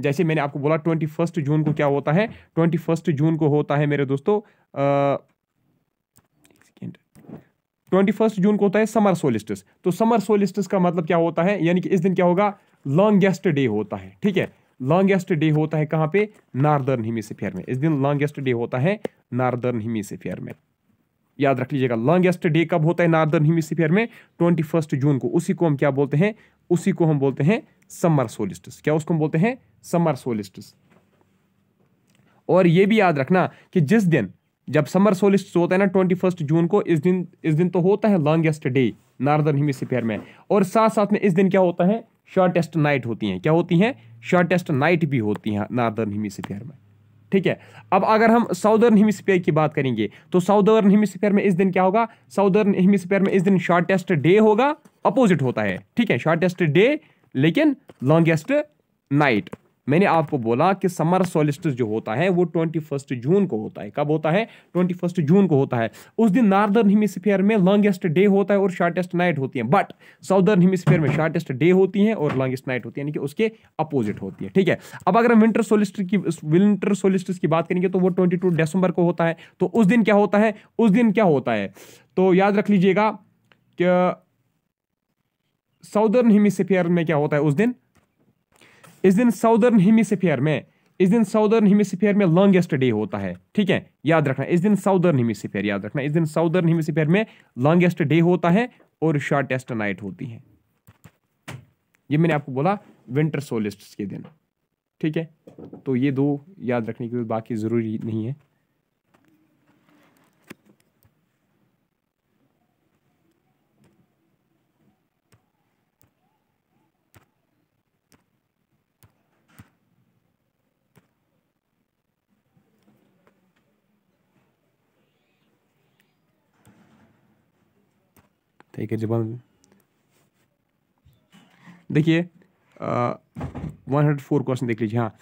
जैसे मैंने आपको बोला ट्वेंटी फर्स्ट जून को क्या होता है ट्वेंटी फर्स्ट जून को होता है मेरे दोस्तों ट्वेंटी फर्स्ट जून को होता है समर सोलिस्टिस तो समर सोलिस्टिस का मतलब क्या होता है यानी कि इस दिन क्या होगा लॉन्गेस्ट डे होता है ठीक है लॉन्गेस्ट डे होता है कहाँ पे नार्दर्न हिमीसीफियर में इस दिन लॉन्गेस्ट डे होता है नार्दर्न फेयर में याद रख लीजिएगा लॉन्गेस्ट डे कब होता है नार्दर्न हिमीसीफियर में ट्वेंटी फर्स्ट जून को उसी को हम क्या बोलते हैं उसी को हम बोलते हैं समर सोलिस्टिस क्या उसको हम बोलते हैं समर सोलिस्टिस और ये भी याद रखना कि जिस दिन जब समर सोलिस्ट होता है ना ट्वेंटी फर्स्ट जून को इस दिन इस दिन तो होता है लॉन्गेस्ट डे नार्दर्न हिमिसफेयर में और साथ साथ में इस दिन क्या होता है शॉर्टेस्ट नाइट होती हैं क्या होती हैं शॉर्टेस्ट नाइट भी होती हैं नार्दर्न हिमिसफेयर में ठीक है अब अगर हम साउदर्न हिमिसफेयर की बात करेंगे तो साउदर्न हिमिसफेयर में इस दिन क्या होगा साउदर्न हिमिसफेयर में इस दिन शॉर्टेस्ट डे होगा अपोजिट होता है ठीक है शॉर्टेस्ट डे लेकिन लॉन्गेस्ट नाइट मैंने आपको बोला कि समर सोलिस्टिस जो होता है वो ट्वेंटी फर्स्ट जून को होता है कब होता है ट्वेंटी फर्स्ट जून को होता है उस दिन नॉर्दर्न हेमिसफेयर में लॉन्गेस्ट डे होता है और शॉर्टेस्ट नाइट होती है बट साउदर्न हेमिसफेयर में शॉर्टेस्ट डे होती है और लॉन्गेस्ट नाइट होती है यानी कि उसके अपोजिट होती है ठीक है अब अगर हम विंटर सोलिस्टर की विंटर सोलिस्टिस की बात करेंगे तो वो ट्वेंटी टू दिसंबर को होता है तो उस दिन क्या होता है उस दिन क्या होता है तो याद रख लीजिएगा कि साउदर्न हिमिस्फेयर में क्या होता है उस दिन इस दिन साउदर्न हेमिसफेयर में इस दिन साउदर्न हेमिसफेयर में लॉन्गेस्ट डे होता है ठीक है याद रखना इस दिन साउदर्न हेमिसफेयर याद रखना इस दिन साउदर्न हेमिसफेयर में लॉन्गेस्ट डे होता है और शॉर्टेस्ट नाइट होती है ये मैंने आपको बोला विंटर सोलिस्ट के दिन ठीक है तो ये दो याद रखने की बाकी ज़रूरी नहीं है ठीक है जब हम देखिए वन हंड्रेड फोर क्वेश्चन देख लीजिए हाँ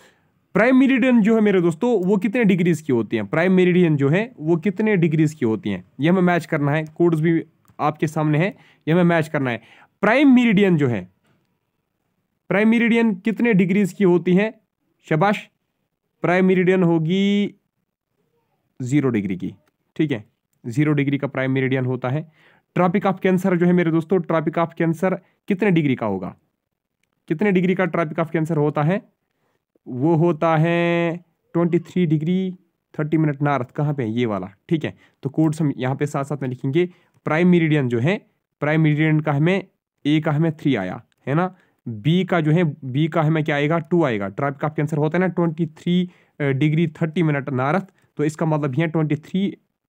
प्राइम मेरिडियन जो है मेरे दोस्तों वो कितने डिग्रीज की होती हैं प्राइम मेरिडियन जो है वो कितने डिग्रीज की होती हैं ये हमें मैच करना है कोड्स भी आपके सामने है ये हमें मैच करना है प्राइम मेरिडियन जो है प्राइम मेरिडियन कितने डिग्रीज की होती हैं शबाश प्राइम मेरिडियन होगी ज़ीरो डिग्री की ठीक है ज़ीरो डिग्री का प्राइम मेरिडियन होता है ट्रॉपिक ऑफ कैंसर जो है मेरे दोस्तों ट्रॉपिक ऑफ कैंसर कितने डिग्री का होगा कितने डिग्री का ट्रॉपिक ऑफ कैंसर होता है वो होता है twenty three degree thirty minute north कहाँ पे है ये वाला ठीक है तो कोड्स हम यहाँ पे साथ साथ में लिखेंगे प्राइम मेरिडियन जो है प्राइम मेरिडियन का हमें ए का हमें थ्री आया है ना बी का जो है बी का हमें क्या आएगा टू आएगा ट्रॉपिक ऑफ कैंसर होता है ना twenty three degree thirty minute north तो इसका मतलब है ट्वेंटी थ्री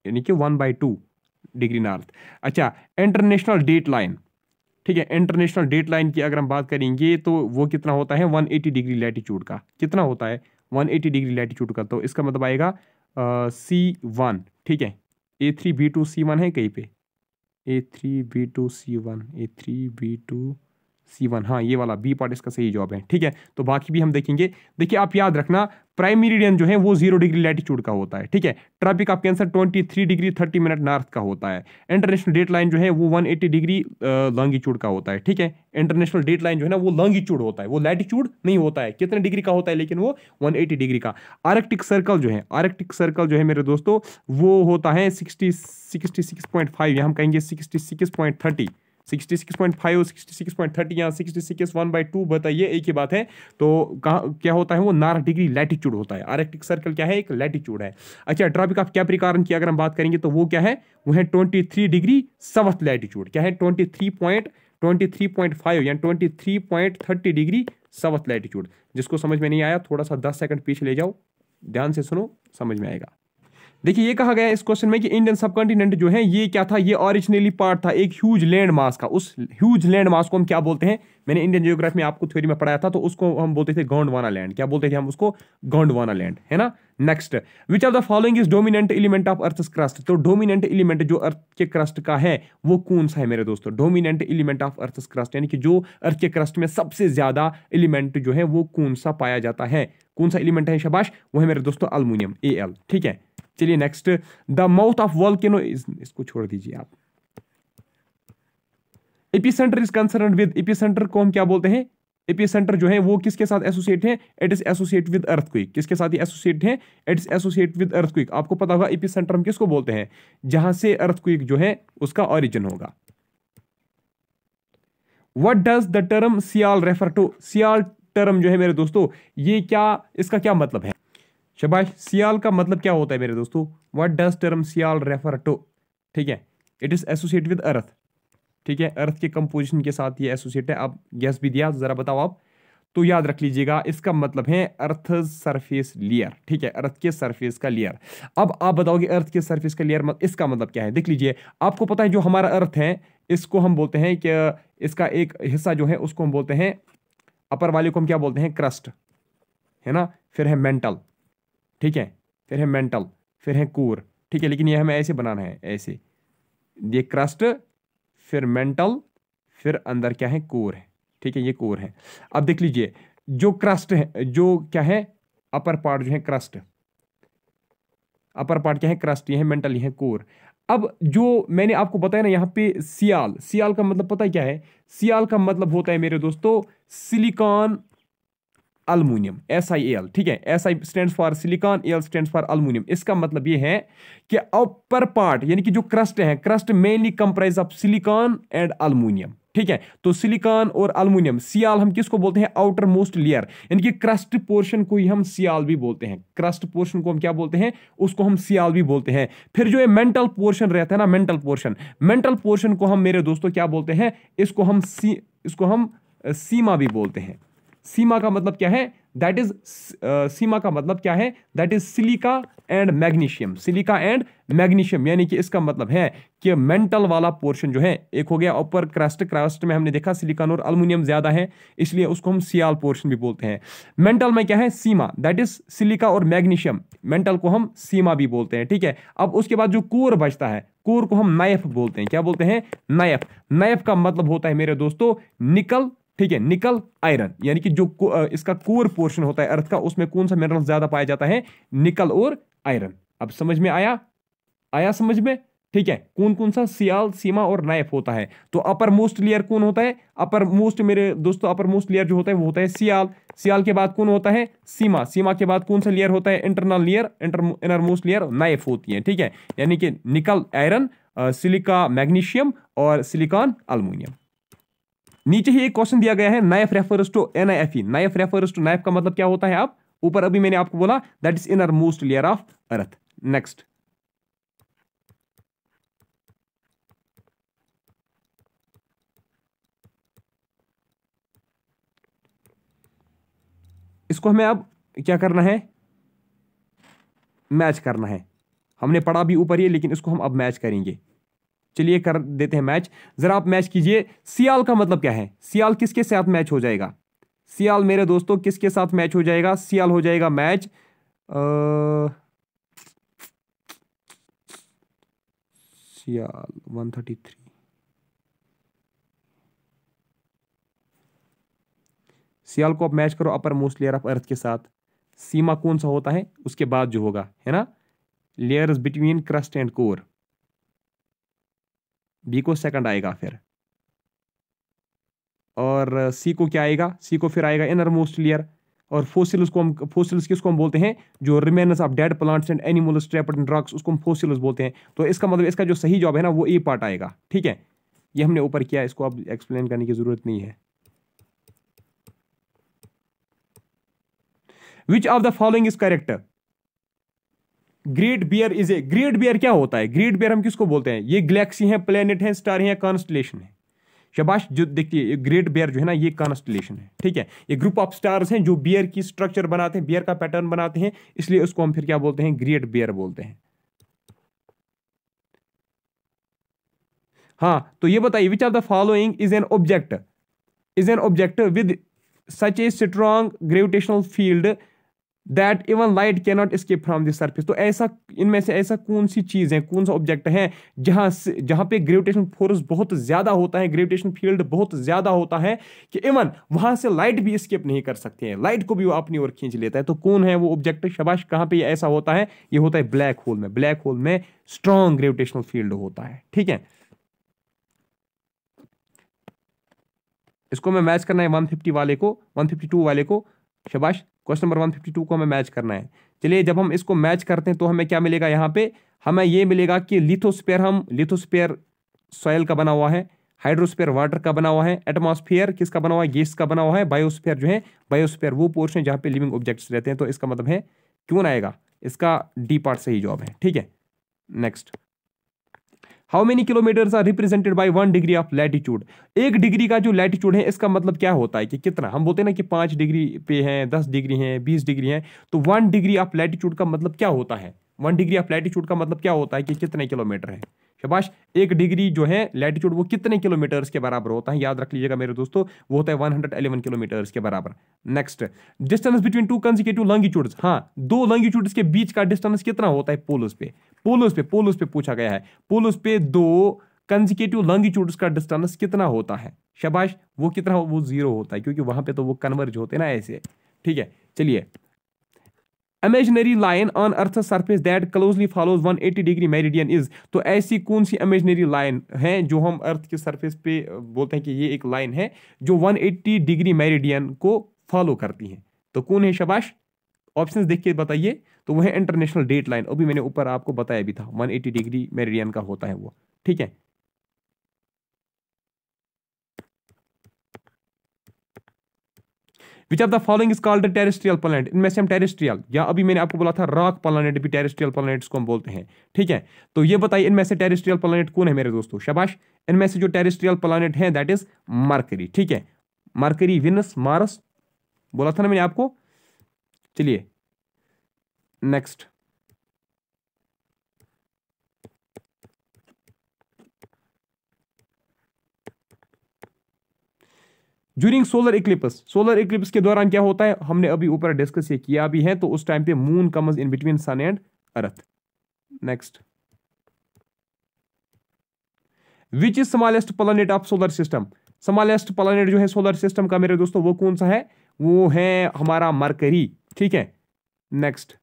यानी कि one by two degree north अच्छा इंटरनेशनल डेट लाइन ठीक है इंटरनेशनल डेट लाइन की अगर हम बात करेंगे तो वो कितना होता है 180 डिग्री लैटिट्यूड का कितना होता है 180 डिग्री लैटिट्यूड का तो इसका मतलब आएगा सी वन ठीक है A three B two C one है कहीं पे A three B two C one A three B two C one हाँ ये वाला बी पार्ट इसका सही जॉब है ठीक है तो बाकी भी हम देखेंगे देखिए आप याद रखना प्राइम मेरिडियन जो है वो जीरो डिग्री लैटिट्यूड का होता है ठीक है tropic of cancer twenty three degree thirty minute north का होता है इंटरनेशनल डेट लाइन जो है वो वन एटी डिग्री लॉन्गिट्यूड का होता है ठीक है इंटरनेशनल डेट लाइन जो है ना वो लॉन्गिट्यूड होता है वो लैटिट्यूड नहीं होता है कितने डिग्री का होता है लेकिन वो वन एटी डिग्री का आर्कटिक सर्कल जो है आर्कटिक सर्कल जो है मेरे दोस्तों वो होता है sixty sixty six point five हम कहेंगे sixty six point thirty sixty six point five sixty six point thirty या sixty six one by two बताइए एक ही बात है तो कहाँ क्या होता है वो नारा डिग्री लैटिट्यूड होता है आर्कटिक सर्कल क्या है एक लैटिट्यूड है अच्छा ट्रॉपिक ऑफ कारण की अगर हम बात करेंगे तो वो क्या है वो है twenty three degree south latitude क्या है twenty three point twenty three point five या twenty three point thirty degree south latitude जिसको समझ में नहीं आया थोड़ा सा दस सेकंड पीछे ले जाओ ध्यान से सुनो समझ में आएगा देखिए ये कहा गया इस क्वेश्चन में कि इंडियन सबकॉन्टिनेंट जो है ये क्या था ये ऑरिजिनली पार्ट था एक ह्यूज लैंड मास का उस ह्यूज लैंड मास को हम क्या बोलते हैं मैंने इंडियन जियोग्राफी में आपको थ्योरी में पढ़ाया था तो उसको हम बोलते थे गोंडवाना लैंड क्या बोलते थे हम उसको गोंडवाना लैंड है ना next which are the following is dominant element of earth crust तो डोमिनेंट एलिमेंट जो अर्थ के क्रस्ट का है वो कौन सा है मेरे दोस्तों dominant element of earth crust यानी कि जो अर्थ के क्रस्ट में सबसे ज्यादा एलिमेंट जो है वो कौन सा पाया जाता है कौन सा एलिमेंट है शबाश वो है मेरे दोस्तों अल्मोनियम ए एल ठीक है चलिए next the mouth of volcano इसको छोड़ दीजिए आप epicentre is concern with epicentre को हम क्या बोलते हैं एपिसेंटर जो है वो किसके साथ एसोसिएट है it is associate with earthquake किसके साथ एसोसिएट है it is associate with earthquake आपको पता होगा एपिसेंटर हम किसको बोलते हैं जहां से अर्थ क्विक जो है उसका ऑरिजिन होगा what does the term sial refer to sial term जो है मेरे दोस्तों ये क्या इसका क्या मतलब है शबाश सियाल का मतलब क्या होता है मेरे दोस्तों what does term sial refer to ठीक है it is associate with earth ठीक है अर्थ के कंपोजिशन के साथ ये एसोसिएट है आप गैस भी दिया ज़रा बताओ आप तो याद रख लीजिएगा इसका मतलब है अर्थ सरफेस लेयर ठीक है अर्थ के सरफेस का लेयर अब आप बताओगे अर्थ के सरफेस का लेयर मत, इसका मतलब क्या है देख लीजिए आपको पता है जो हमारा अर्थ है इसको हम बोलते हैं कि इसका एक हिस्सा जो है उसको हम बोलते हैं अपर वाले को हम क्या बोलते हैं क्रस्ट है ना फिर है मेंटल ठीक है फिर है मेंटल फिर है कोर ठीक है लेकिन ये हमें ऐसे बनाना है ऐसे ये क्रस्ट फिर मेंटल फिर अंदर क्या है कोर है ठीक है ये कोर है अब देख लीजिए जो क्रस्ट है जो क्या है अपर पार्ट जो है क्रस्ट अपर पार्ट क्या है क्रस्ट ये है मेंटल ये है कोर अब जो मैंने आपको बताया ना यहाँ पे सियाल सियाल का मतलब पता है क्या है सियाल का मतलब होता है मेरे दोस्तों silicon aluminium S I L ठीक है S I stand for silicon L stand for aluminium इसका मतलब ये है कि अपर पार्ट यानी कि जो क्रस्ट है crust mainly comprise of silicon and aluminium ठीक है तो सिलिकॉन और अलमूनियम सियाल हम किसको बोलते हैं आउटर मोस्ट लेयर यानी कि क्रस्ट पोर्शन को ही हम सियाल भी बोलते हैं क्रस्ट पोर्शन को हम क्या बोलते हैं उसको हम सियाल भी बोलते हैं फिर जो ये मेंटल पोर्शन रहता है ना मेंटल पोर्शन मेंटल पोर्शन को हम मेरे दोस्तों क्या बोलते हैं इसको हम सी इसको हम सीमा भी बोलते हैं सीमा का मतलब क्या है दैट इज uh, सीमा का मतलब क्या है that is silica and magnesium silica and magnesium यानी कि इसका मतलब है कि मेंटल वाला पोर्शन जो है एक हो गया अपर क्रस्ट क्रस्ट में हमने देखा सिलिकॉन और अल्मीनियम ज्यादा है इसलिए उसको हम सियाल पोर्शन भी बोलते हैं मेंटल में क्या है सीमा दैट इज सिलिका और मैग्नीशियम मेंटल को हम सीमा भी बोलते हैं ठीक है अब उसके बाद जो कोर बचता है कोर को हम नाइफ बोलते हैं क्या बोलते हैं नाइफ नाइफ का मतलब होता है मेरे दोस्तों निकल ठीक है निकल आयरन यानी कि जो इसका कोर पोर्शन होता है अर्थ का उसमें कौन सा मिनरल ज्यादा पाया जाता है निकल और आयरन अब समझ में आया आया समझ में ठीक है कौन कौन सा सियाल सीमा और नाइफ होता है तो अपर मोस्ट लेयर कौन होता है अपर मोस्ट मेरे दोस्तों अपर मोस्ट लेयर जो होता है वो होता है सियाल सियाल के बाद कौन होता है सीमा सीमा के बाद कौन सा लेयर होता है internal layer inter innermost layer nife होती है ठीक है यानी कि निकल आयरन सिलिका मैग्नीशियम और सिलिकॉन अल्मोनियम नीचे ही एक क्वेश्चन दिया गया है nife refers to N I F E nife refers to nife का मतलब क्या होता है आप ऊपर अभी मैंने आपको बोला that is innermost layer of earth next इसको हमें अब क्या करना है मैच करना है हमने पढ़ा भी ऊपर ये लेकिन इसको हम अब मैच करेंगे चलिए कर देते हैं मैच ज़रा आप मैच कीजिए सियाल का मतलब क्या है सियाल किसके साथ मैच हो जाएगा सियाल मेरे दोस्तों किसके साथ मैच हो जाएगा सियाल हो जाएगा मैच आ... सियाल थ्री सियाल को आप मैच करो uppermost layer of earth के साथ सीमा कौन सा होता है उसके बाद जो होगा है ना layers between crust and core B को सेकंड आएगा फिर और सी uh, को क्या आएगा सी को फिर आएगा इनर मोस्ट लेयर और फोसिल्स को हम फोसिल्स किसको हम बोलते हैं जो remains of dead plants and animals trapped and drugs उसको हम फोसिल्स बोलते हैं तो इसका मतलब इसका जो सही जॉब है ना वो ए पार्ट आएगा ठीक है ये हमने ऊपर किया इसको अब एक्सप्लेन करने की ज़रूरत नहीं है which of the following is correct great bear is a great bear क्या होता है ग्रेट बियर हम किसको बोलते हैं ये गैलेक्सी है प्लेनेट है स्टार है कॉन्स्टलेशन है शबाश जो देखिए ग्रेट बियर जो है ना ये कॉन्स्टलेशन है ठीक है ये ग्रुप ऑफ स्टार्स हैं जो बियर की स्ट्रक्चर बनाते हैं बियर का पैटर्न बनाते हैं इसलिए उसको हम फिर क्या बोलते हैं ग्रेट बियर बोलते हैं हाँ तो ये बताइए which are the following is an object is an object with such a strong gravitational field that even light can not escape from this surface तो ऐसा इनमें से ऐसा कौन सी चीज़ है कौन सा ऑब्जेक्ट है जहाँ जहाँ पे ग्रेविटेशन फोर्स बहुत ज़्यादा होता है ग्रेविटेशन फील्ड बहुत ज़्यादा होता है कि इवन वहाँ से लाइट भी स्केप नहीं कर सकते हैं लाइट को भी वो अपनी ओर खींच लेता है तो कौन है वो ऑब्जेक्ट शबाश कहाँ पर ऐसा होता है ये होता है ब्लैक होल में ब्लैक होल में स्ट्रॉन्ग ग्रेविटेशनल फील्ड होता है ठीक है इसको मैं मैच करना है 150 वाले को 152 वाले को शबाश question number one fifty two को हमें मैच करना है चलिए जब हम इसको मैच करते हैं तो हमें क्या मिलेगा यहाँ पे हमें ये मिलेगा कि लिथोस्पेयर हम लिथोस्पेयर सॉयल का बना हुआ है हाइड्रोस्पेयर वाटर का बना हुआ है एटमोस्फेयर किसका बना हुआ है गेस का बना हुआ है बायोस्फेयर जो है बायोस्फेयर वो पोर्शन जहाँ पे लिविंग ऑब्जेक्ट्स रहते हैं तो इसका मतलब है क्यों आएगा इसका डी पार्ट सही जॉब है ठीक है next how many kilometres are represented by one degree of latitude एक डिग्री का जो लैटिट्यूड है इसका मतलब क्या होता है कि कितना हम बोलते हैं ना कि पांच डिग्री पे हैं दस डिग्री हैं बीस डिग्री हैं तो वन डिग्री ऑफ लैटिट्यूड का मतलब क्या होता है वन डिग्री ऑफ लैटिट्यूड का मतलब क्या होता है कि कितने किलोमीटर है शबाश एक डिग्री जो है लैटिट्यूड वो कितने किलोमीटर्स के बराबर होता है याद रख लीजिएगा मेरे दोस्तों वो होता है 111 किलोमीटर्स के बराबर next distance between two consecutive longitudes हाँ दो लॉन्गिट्यूड्स के बीच का डिस्टेंस कितना होता है पोलस पे पोलस पे पोलस पे पूछा गया है पोलस पे दो कंजिकेटिव लॉन्गिट्यूड्स का डिस्टेंस कितना होता है शबाश वो कितना वो जीरो होता है क्योंकि वहां पर तो वो कन्वर्ज होते ना ऐसे ठीक है चलिए imaginary line on earth surface that closely follows 180 degree meridian is तो ऐसी कौन सी इमेजनरी लाइन है जो हम अर्थ के सरफेस पे बोलते हैं कि ये एक लाइन है जो 180 डिग्री मेरिडियन को फॉलो करती है तो कौन है शबाश ऑप्शन देख के बताइए तो वह है इंटरनेशनल डेट लाइन अभी मैंने ऊपर आपको बताया भी था 180 डिग्री मेरिडियन का होता है वो ठीक है which of the following is called terrestrial planet इनमें से हम टेरेस्ट्रियल या अभी मैंने आपको बोला था रॉक प्लानट भी टेरेस्ट्रियल प्लानट्स को हम बोलते हैं ठीक है तो ये बताइए इनमें से टेरेस्ट्रियल प्लानट कौन है मेरे दोस्तों शबाश इनमें से जो टेरेस्ट्रियल प्लानट है दैट इज मर्करी ठीक है मर्करी विनस मारस बोला था ना मैंने आपको चलिए next during solar eclipse solar eclipse के दौरान क्या होता है हमने अभी ऊपर डिस्कस ये किया भी है तो उस टाइम पे moon comes in between sun and earth next which is smallest planet of solar system smallest planet जो है सोलर सिस्टम का मेरे दोस्तों वो कौन सा है वो है हमारा मरकरी ठीक है next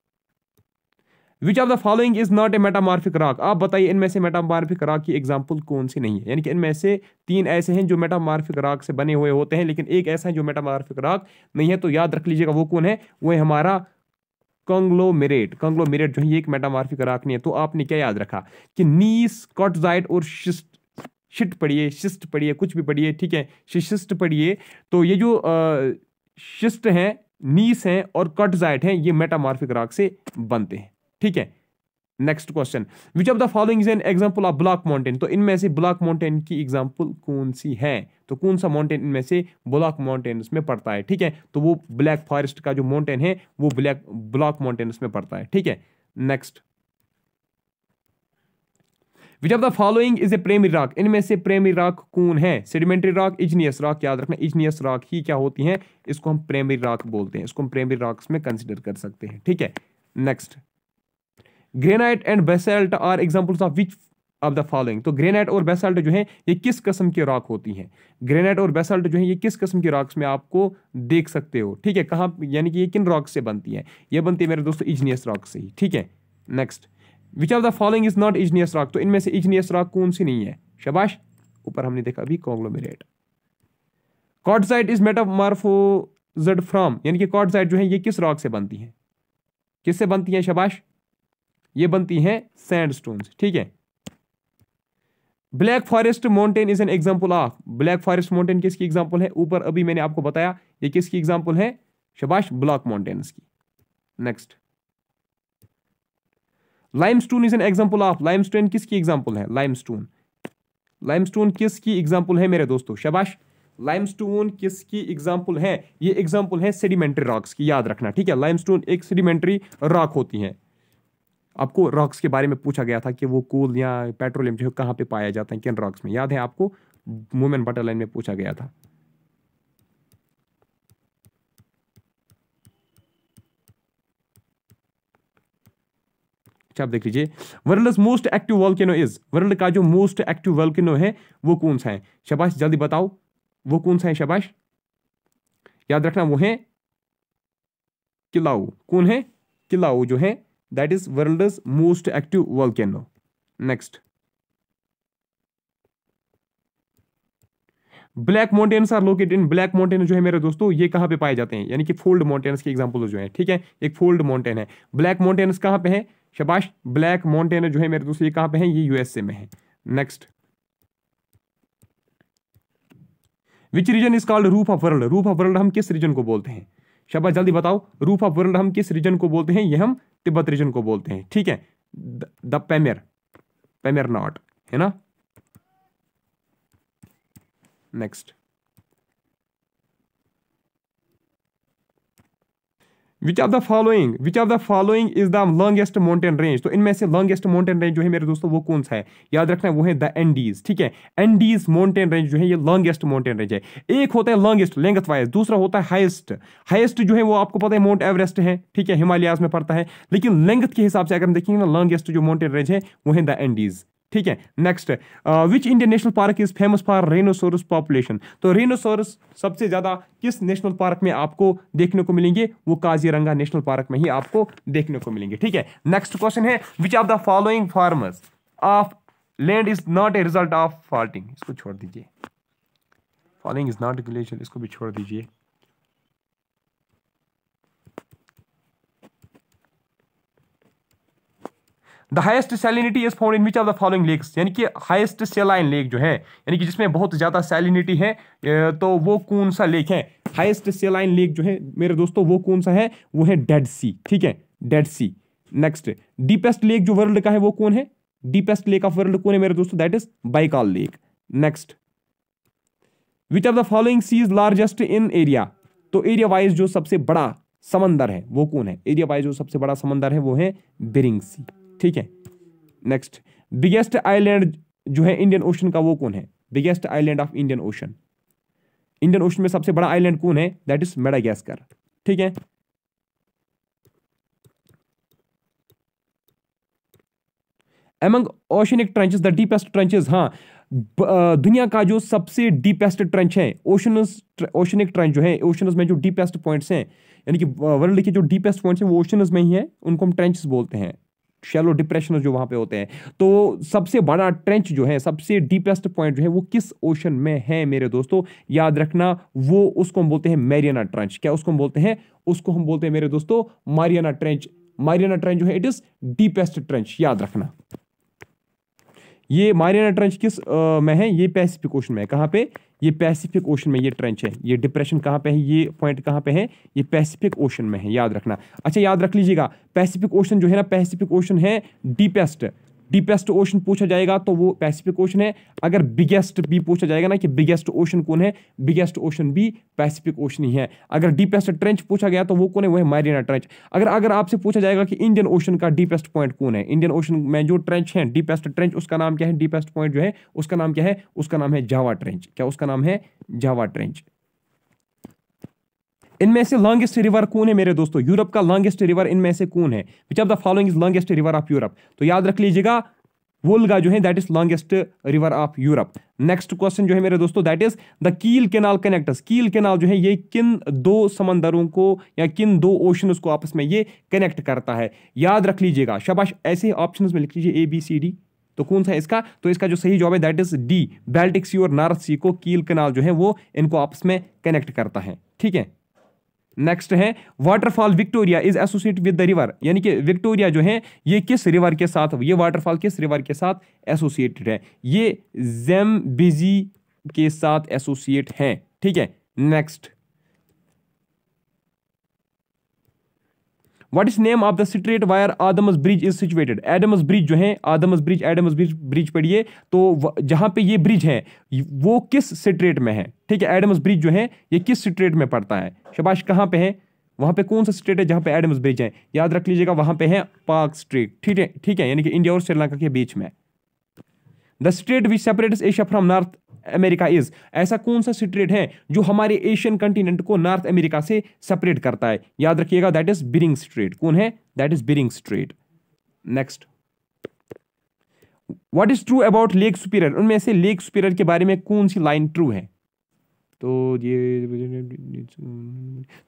which of the following is not a metamorphic rock आप बताइए इनमें से मेटामार्फिक राक की एग्जाम्पल कौन सी नहीं है यानी कि इनमें से तीन ऐसे हैं जो मेटामार्फिक राक से बने हुए होते हैं लेकिन एक ऐसा है जो मेटामार्फिक राक नहीं है तो याद रख लीजिएगा वो कौन है वो है हमारा कंग्लोमेरेट कंग्लोमेरेट जो है ये एक मेटामार्फिक राक नहीं है तो आपने क्या याद रखा कि नीस कॉटजाइट और शिस्ट शिट पढ़िए शिस्ट पढ़िए कुछ भी पढ़िए ठीक है शिशिस्ट पढ़िए तो ये जो शिस्ट हैं नीस हैं और कटजाइट हैं ये मेटामार्फिक राग से बनते हैं ठीक है next question which of the following is an example of block mountain तो इनमें से ब्लॉक माउंटेन की एग्जाम्पल कौन सी है तो कौन सा माउंटेन इनमें से ब्लॉक माउंटेन्स में पड़ता है ठीक है तो वो ब्लैक फॉरेस्ट का जो माउंटेन है वो ब्लैक ब्लॉक माउंटेन्स में पड़ता है ठीक है next which of the following is a primary rock इनमें से प्रेमी रॉक कौन है सेडिमेंट्री रॉक इजनियस रॉक याद रखना इजनियस रॉक ही क्या होती है इसको हम प्रेमी रॉक बोलते हैं इसको हम प्रेमी रॉक्स में कंसिडर कर सकते हैं ठीक है next granite and basalt are examples of which of the following तो ग्रेनाइट और बेसल्ट जो है ये किस किस्म की रॉक होती हैं ग्रेनाइट और बेसल्ट जो है ये किस किस्म की रॉक्स में आपको देख सकते हो ठीक है कहाँ यानी कि ये किन रॉक से बनती है ये बनती है मेरे दोस्तों इजनियस रॉक से ही ठीक है next which of the following is not igneous rock तो इनमें से इजनियस रॉक कौन सी नहीं है शबाश ऊपर हमने देखा अभी conglomerate quartzite is metamorphosed from यानी कि कॉटसाइट जो है ये किस रॉक से बनती है किससे बनती है शबाश ये बनती हैं सैंड ठीक है black forest mountain is an example of black forest mountain किसकी एग्जाम्पल है ऊपर अभी मैंने आपको बताया ये किसकी एग्जाम्पल है शबाश ब्लॉक माउंटेन्स की next limestone is an example of limestone किसकी एग्जाम्पल है लाइमस्टोन लाइमस्टोन किसकी एग्जाम्पल है मेरे दोस्तों शबाश लाइमस्टोन किसकी एग्जाम्पल है ये एग्जाम्पल है सेडिमेंट्री रॉक्स की याद रखना ठीक है लाइमस्टोन एक सेडिमेंट्री रॉक होती है आपको रॉक्स के बारे में पूछा गया था कि वो कोल या पेट्रोलियम जो है कहाँ पर पाया जाता है किन रॉक्स में याद है आपको मोमेन बटर लाइन में पूछा गया था अच्छा आप देख लीजिए world most active volcano is world का जो मोस्ट एक्टिव वॉल्केनो है वो कौन सा है शबाश जल्दी बताओ वो कौन सा है शबाश याद रखना वो है किलाऊ कौन है किलाऊ जो है that is world's most active volcano next black mountains are locate in black mountain जो है मेरे दोस्तों ये कहाँ पे पाए जाते हैं यानी कि फोल्ड माउंटेन्स के एग्जाम्पल जो है ठीक है एक फोल्ड माउंटेन है ब्लैक माउंटेन्स कहाँ पे है शबाश ब्लैक माउंटेन जो है मेरे दोस्तों ये कहाँ पे है ये यूएसए में है next which region is called roof of world roof of world हम किस रीजन को बोलते हैं शाबाश जल्दी बताओ रूफ ऑफ वर्ल्ड हम किस रीजन को बोलते हैं ये हम तिब्बत रीजन को बोलते हैं ठीक है द पेमेर पेमेर नॉट है ना next which of the following which of the following is the longest mountain range तो इनमें से लॉन्गेस्ट माउंटेन रेंज जो है मेरे दोस्तों वो कौन सा है याद रखना है वो है द एंडीज ठीक है एंडीज माउंटेन रेंज जो है ये लॉन्गेस्ट माउंटेन रेंज है एक होता है लॉन्गेस्ट लेंगथ वाइज दूसरा होता है हाइस्ट हाइस्ट जो है वो आपको पता है माउंट एवरेस्ट है ठीक है हिमालयाज में पड़ता है लेकिन लेंगथ के हिसाब से अगर हम देखेंगे ना लॉन्गेस्ट जो माउंटेन रेंज है वो है द एंडीज ठीक है next which Indian national park is famous for rhinoceros population तो रेनोसोरस सबसे ज़्यादा किस नेशनल पार्क में आपको देखने को मिलेंगे वो काजीरंगा नेशनल पार्क में ही आपको देखने को मिलेंगे ठीक है नेक्स्ट क्वेश्चन है which are the following forms of land is not a result of faulting इसको छोड़ दीजिए फॉलोइंग इज नॉट ग्लेशियर इसको भी छोड़ दीजिए the highest salinity is found in which of the following lakes यानी कि हाइस्ट सेलाइन लेक जो है यानी कि जिसमें बहुत ज़्यादा सैलिनिटी है तो वो कौन सा लेक है हाइस्ट सेलाइन लेक जो है मेरे दोस्तों वो कौन सा है वो है डेड सी ठीक है dead sea next deepest lake जो वर्ल्ड का है वो कौन है डीपेस्ट लेक ऑफ वर्ल्ड कौन है मेरे दोस्तों that is Baikal lake next which of the following sea is largest in area तो एरिया वाइज जो सबसे बड़ा समंदर है वो कौन है एरिया वाइज जो सबसे बड़ा समंदर है वो है बिरिंग सी ठीक है नेक्स्ट बिगेस्ट आइलैंड जो है इंडियन ओशन का वो कौन है biggest island of Indian ocean Indian ocean में सबसे बड़ा आइलैंड कौन है दैट इज मेडागैस्कर ठीक है among oceanic trenches the deepest trenches हाँ दुनिया का जो सबसे डीपेस्ट ट्रेंच है ओशन ओशनिक ट्रेंच जो है ओशन में जो डीपेस्ट पॉइंट्स हैं यानी कि वर्ल्ड के जो डीपेस्ट पॉइंट्स हैं वो ओशन में ही है उनको हम ट्रेंचेस बोलते हैं शेलो डिप्रेशन जो वहाँ पे होते हैं तो सबसे बड़ा ट्रेंच जो है सबसे डीपेस्ट पॉइंट जो है वो किस ओशन में है मेरे दोस्तों याद रखना वो उसको हम बोलते हैं मैरियाना ट्रेंच क्या उसको हम बोलते हैं उसको हम बोलते हैं मेरे दोस्तों मारियाना ट्रेंच मारियाना ट्रेंच जो है इट इज डीपेस्ट ट्रेंच याद रखना ये मारियाना ट्रेंच किस आ, में है ये पैसिफिक ओशन में है कहाँ पे ये पैसिफिक ओशन में ये ट्रेंच है ये डिप्रेशन कहाँ पे है ये पॉइंट कहाँ पे है ये पैसिफिक ओशन में है याद रखना अच्छा याद रख लीजिएगा पैसिफिक ओशन जो है ना पैसिफिक ओशन है डीपेस्ट डीपेस्ट ओशन पूछा जाएगा तो वो पैसिफिक ओशन है अगर बिगेस्ट भी पूछा जाएगा ना कि बिगेस्ट ओशन कौन है बिगेस्ट ओशन भी पैसिफिक ओशन ही है अगर डीपेस्ट ट्रेंच पूछा गया तो वो कौन है वो है मैरिना ट्रेंच अगर अगर आपसे पूछा जाएगा कि इंडियन ओशन का डीपेस्ट पॉइंट कौन है इंडियन ओशन में जो ट्रेंच है डीपेस्ट ट्रेंच उसका नाम क्या है डीपेस्ट पॉइंट जो है उसका नाम क्या है उसका नाम है जावा ट्रेंच क्या उसका नाम है जावा ट्रेंच इनमें से लॉन्गेस्ट रिवर कौन है मेरे दोस्तों यूरोप का लॉन्गेस्ट रिवर इनमें से कौन है which of the following is longest river of Europe तो याद रख लीजिएगा वोल्गा जो है that is longest river of Europe next question जो है मेरे दोस्तों that is the Kiel canal connectors Kiel canal जो है ये किन दो समंदरों को या किन दो ओशनस को आपस में ये कनेक्ट करता है याद रख लीजिएगा शबाश ऐसे ऑप्शन में लिख लीजिए ए बी सी डी तो कौन सा इसका तो इसका जो सही जवाब है that is D Baltic sea और नॉर्थ सी को कील केनाल जो है वो इनको आपस में कनेक्ट करता है ठीक है नेक्स्ट है waterfall Victoria is associate with the river यानी कि विक्टोरिया जो है ये किस रिवर के साथ ये वाटरफॉल किस रिवर के साथ एसोसिएटेड है ये जेम के साथ एसोसिएट है ठीक है next what is name of the strait where Adam's bridge is situated Adam's bridge जो है Adam's bridge Adam's bridge bridge पढ़िए तो जहाँ पे ये ब्रिज है वो किस स्ट्रेट में है ठीक है एडमस ब्रिज जो है ये किस स्ट्रेट में पड़ता है शबाश कहाँ पे है वहाँ पे कौन सा स्टेट है जहाँ पे एडमस ब्रिज है याद रख लीजिएगा वहाँ पे है पाक स्ट्रीट ठीक है ठीक है यानी कि इंडिया और श्रीलंका के बीच में the strait which separates Asia from North America is ऐसा कौन सा स्टेट है जो हमारे एशियन कंटिनेंट को नॉर्थ अमेरिका से सेपरेट करता है याद रखिएगा दैट इज बिरिंग स्ट्रेट कौन है that is Bering strait next what is true about lake Superior उनमें से लेक सुपीरियर के बारे में कौन सी लाइन ट्रू है तो ये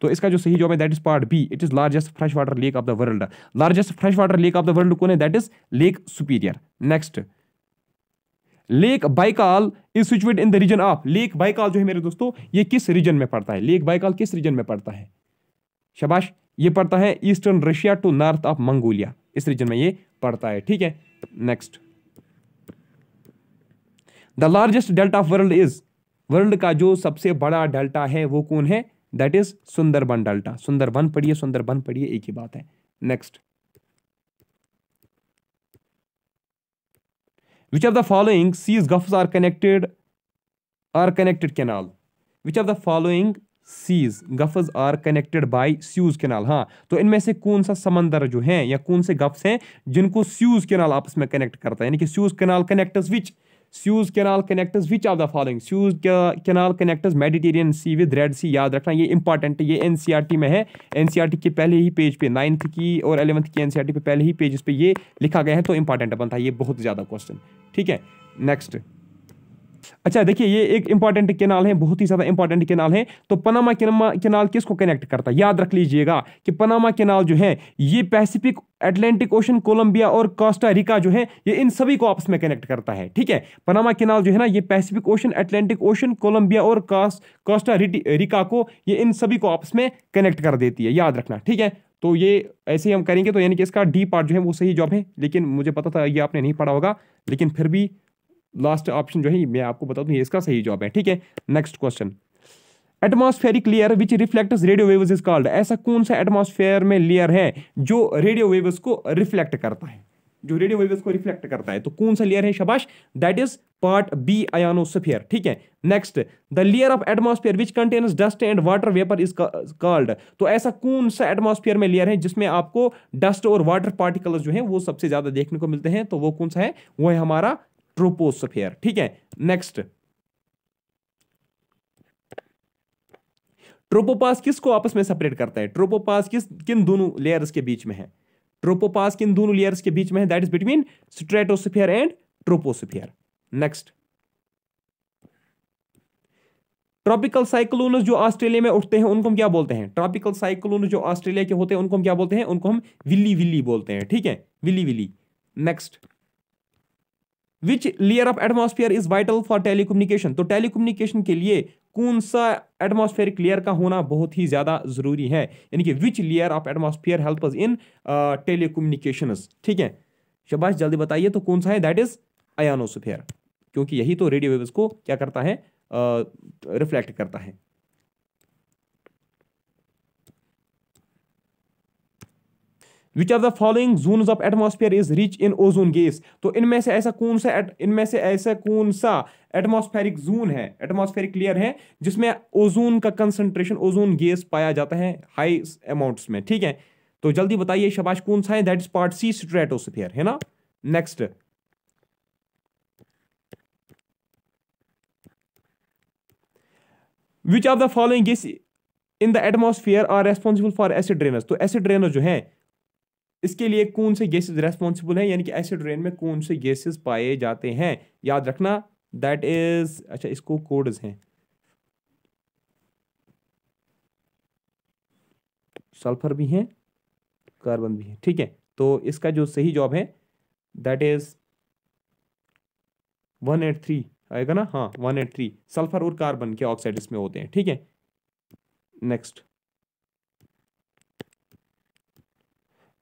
तो इसका जो सही जवाब है that is part B it is largest fresh water lake of the world largest fresh water lake of the world कौन है that is lake Superior next lake Baikal is situate in the region of lake Baikal जो है मेरे दोस्तों ये किस reason में पड़ता है लेक बाइकाल किस रीजन में पड़ता है शबाश ये पड़ता है eastern Russia to north of Mongolia इस रीजन में ये पड़ता है ठीक है next the largest delta of world is world का जो सबसे बड़ा डेल्टा है वो कौन है that is Sundarban delta Sundarban पढ़िए सुंदरबन पढ़िए एक ही बात है next Which of the following sees Gulfs are connected are connected canal? Which of the following seas gulf are connected by Suez canal हाँ तो इनमें से कौन सा समंदर जो है या कौन से गफ्स हैं जिनको स्यूज कैनाल आपस में कनेक्ट करता है यानी कि Suez canal connect which Suez canal connectors which are the following Suez canal connectors Mediterranean sea with Red sea याद रखना ये इंपॉर्टेंट है ये एनसीईआरटी e में है एनसीईआरटी e के पहले ही पेज पे नाइन्थ की और एलेवंथ की एनसीईआरटी e पे पहले ही पेजेस पे ये लिखा गया है तो इंपॉर्टेंट बनता है ये बहुत ज़्यादा क्वेश्चन ठीक है नेक्स्ट अच्छा देखिए ये एक इंपॉर्टेंट केनाल है बहुत ही ज़्यादा इंपॉर्टेंट केनाल है तो पनामा केनाल किसको कनेक्ट करता है याद रख लीजिएगा कि पनामा केनाल जो है ये पैसिफिक एटलांटिक ओशन कोलंबिया और कोस्टा रिका जो है ये इन सभी को आपस में कनेक्ट करता है ठीक है पनामा केनाल जो है ना ये Pacific ocean Atlantic ocean Colombia और कोस्टा रिका को ये इन सभी को आपस में कनेक्ट कर देती है याद रखना ठीक है तो ये ऐसे ही हम करेंगे तो यानी कि इसका डी पार्ट जो है वो सही जॉब है लेकिन मुझे पता था ये आपने नहीं पढ़ा होगा लेकिन फिर भी लास्ट ऑप्शन जो है मैं आपको बता दूँ इसका सही जवाब है ठीक है next question atmospheric layer which reflect radio wave is called ऐसा कौन सा एटमॉस्फेयर में लेयर है जो रेडियो वेव्स को रिफ्लेक्ट करता है जो रेडियो वेव्स को रिफ्लेक्ट करता है तो कौन सा लेयर है शबाश that is part B ionosphere ठीक है next the layer of atmosphere which contains dust and water vapour is called तो ऐसा कौन सा एटमॉस्फेयर में लेयर है जिसमें आपको डस्ट और वाटर पार्टिकल्स जो है वो सबसे ज्यादा देखने को मिलते हैं तो वो कौन सा है वो है हमारा ट्रोपोस्फेयर ठीक है नेक्स्ट ट्रोपोपास किसको आपस में सेपरेट करता है ट्रोपोपास किस किन दोनों लेयर्स के बीच में है ट्रोपोपास किन दोनों लेयर्स के बीच में है that is between stratosphere and troposphere next tropical cyclone जो ऑस्ट्रेलिया में उठते हैं उनको हम क्या बोलते हैं ट्रॉपिकल साइक्लोन जो ऑस्ट्रेलिया के होते हैं उनको हम क्या बोलते हैं उनको हम विली विली बोलते हैं ठीक है willy willy next which layer of atmosphere is vital for telecommunication तो टेलीकम्युनिकेशन के लिए कौन सा एटमोसफेयरिक लेयर का होना बहुत ही ज़्यादा ज़रूरी है यानी कि which layer of atmosphere help in tele ठीक है शबाश जल्दी बताइए तो कौन सा है दैट इज़ अयानोसफेयर क्योंकि यही तो रेडियो वेव्स को क्या करता है रिफ्लेक्ट uh, करता है which of the following zone of atmosphere is rich in ozone gas तो इनमें से ऐसा कौन सा इनमें से ऐसा कौन सा एटमोसफेरिक जोन है एटमोसफेरिक लेयर है जिसमें ओजोन का कंसंट्रेशन ओजोन गैस पाया जाता है हाई अमाउंट्स में ठीक है तो जल्दी बताइए शबाश कौन सा है that is part C stratosphere है ना next which of the following in the atmosphere are responsible for acid rains तो एसिड ड्रेनर जो है इसके लिए कौन से गैसेज रेस्पॉन्सिबल हैं यानी कि एसिड रेन में कौन से गैसेज पाए जाते हैं याद रखना दैट इज अच्छा इसको कोड्स हैं सल्फर भी हैं कार्बन भी है ठीक है तो इसका जो सही जॉब है that is one eight three आएगा ना हाँ वन एट थ्री सल्फर और कार्बन के ऑक्साइड इसमें होते हैं ठीक है next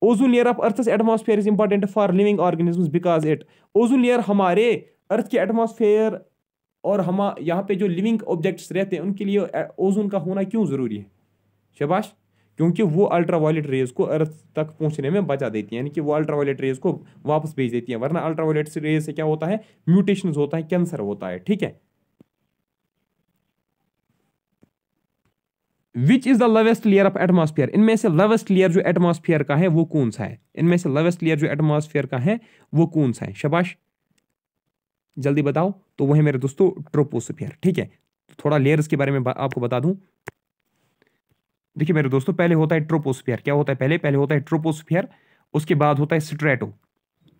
ozone layer of earth's atmosphere is important for living organisms because it ozone layer हमारे अर्थ के एटमॉस्फेयर और हम यहाँ पे जो लिविंग ऑब्जेक्ट्स रहते हैं उनके लिए ओजोन का होना क्यों ज़रूरी है शबाश क्योंकि वो अल्ट्रा वायलेट रेज को अर्थ तक पहुंचने में बचा देती है यानी कि वो अल्ट्रा वायलेट रेज को वापस भेज देती है वरना अल्ट्रा वायलेट रेज से क्या होता है म्यूटेशन होता है कैंसर होता है ठीक है which is the lowest layer of atmosphere इनमें से लवेस्ट लेयर जो एटमॉस्फेयर का है वो कौन सा है इनमें से लवेस्ट लेयर जो एटमॉस्फेयर का है वो कौन सा है शबाश जल्दी बताओ तो वह है मेरे दोस्तों ट्रोपोस्फेयर ठीक है थोड़ा लेयर्स के बारे में आपको बता दूं देखिए मेरे दोस्तों पहले होता है ट्रोपोस्फियर क्या होता है पहले पहले होता है ट्रोपोस्फियर उसके बाद होता है स्ट्रेटो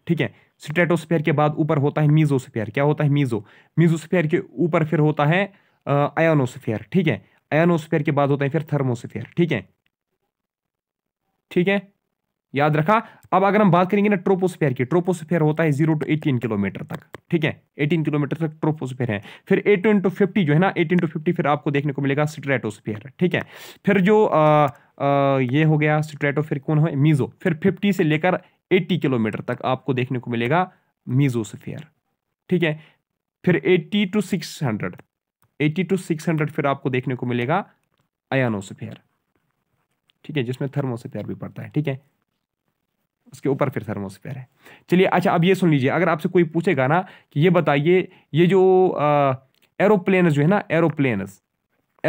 ठीक है स्ट्रेटोस्फियर के बाद ऊपर होता है मीजोस्फियर क्या होता है मीजो मीजोस्फियर के ऊपर फिर होता है आयोनोस्फियर ठीक है एनोस्फेयर के बाद होते हैं फिर थर्मोस्फेयर ठीक है ठीक है याद रखा अब अगर हम बात करेंगे ना ट्रोपोस्फेयर की ट्रोपोस्फेयर होता है जीरो टू एटीन किलोमीटर तक ठीक है एटीन किलोमीटर तक ट्रोपोस्फेयर है फिर एट टू फिफ्टी जो है ना एटीन टू फिफ्टी फिर आपको देखने को मिलेगा स्ट्रेटोस्फेयर ठीक है फिर जो आ, आ, ये हो गया स्ट्रेटो फिर कौन है मीजो फिर फिफ्टी से लेकर एट्टी किलोमीटर तक आपको देखने को मिलेगा मीजोस्फेयर ठीक है फिर eighty two six hundred eighty two six hundred फिर आपको देखने को मिलेगा अयानोसफेयर ठीक है जिसमें थर्मोसफेयर भी पड़ता है ठीक है उसके ऊपर फिर थर्मोसफेयर है चलिए अच्छा अब ये सुन लीजिए अगर आपसे कोई पूछेगा ना कि ये बताइए ये जो एरोप्लेनस जो है ना एरोप्लेनस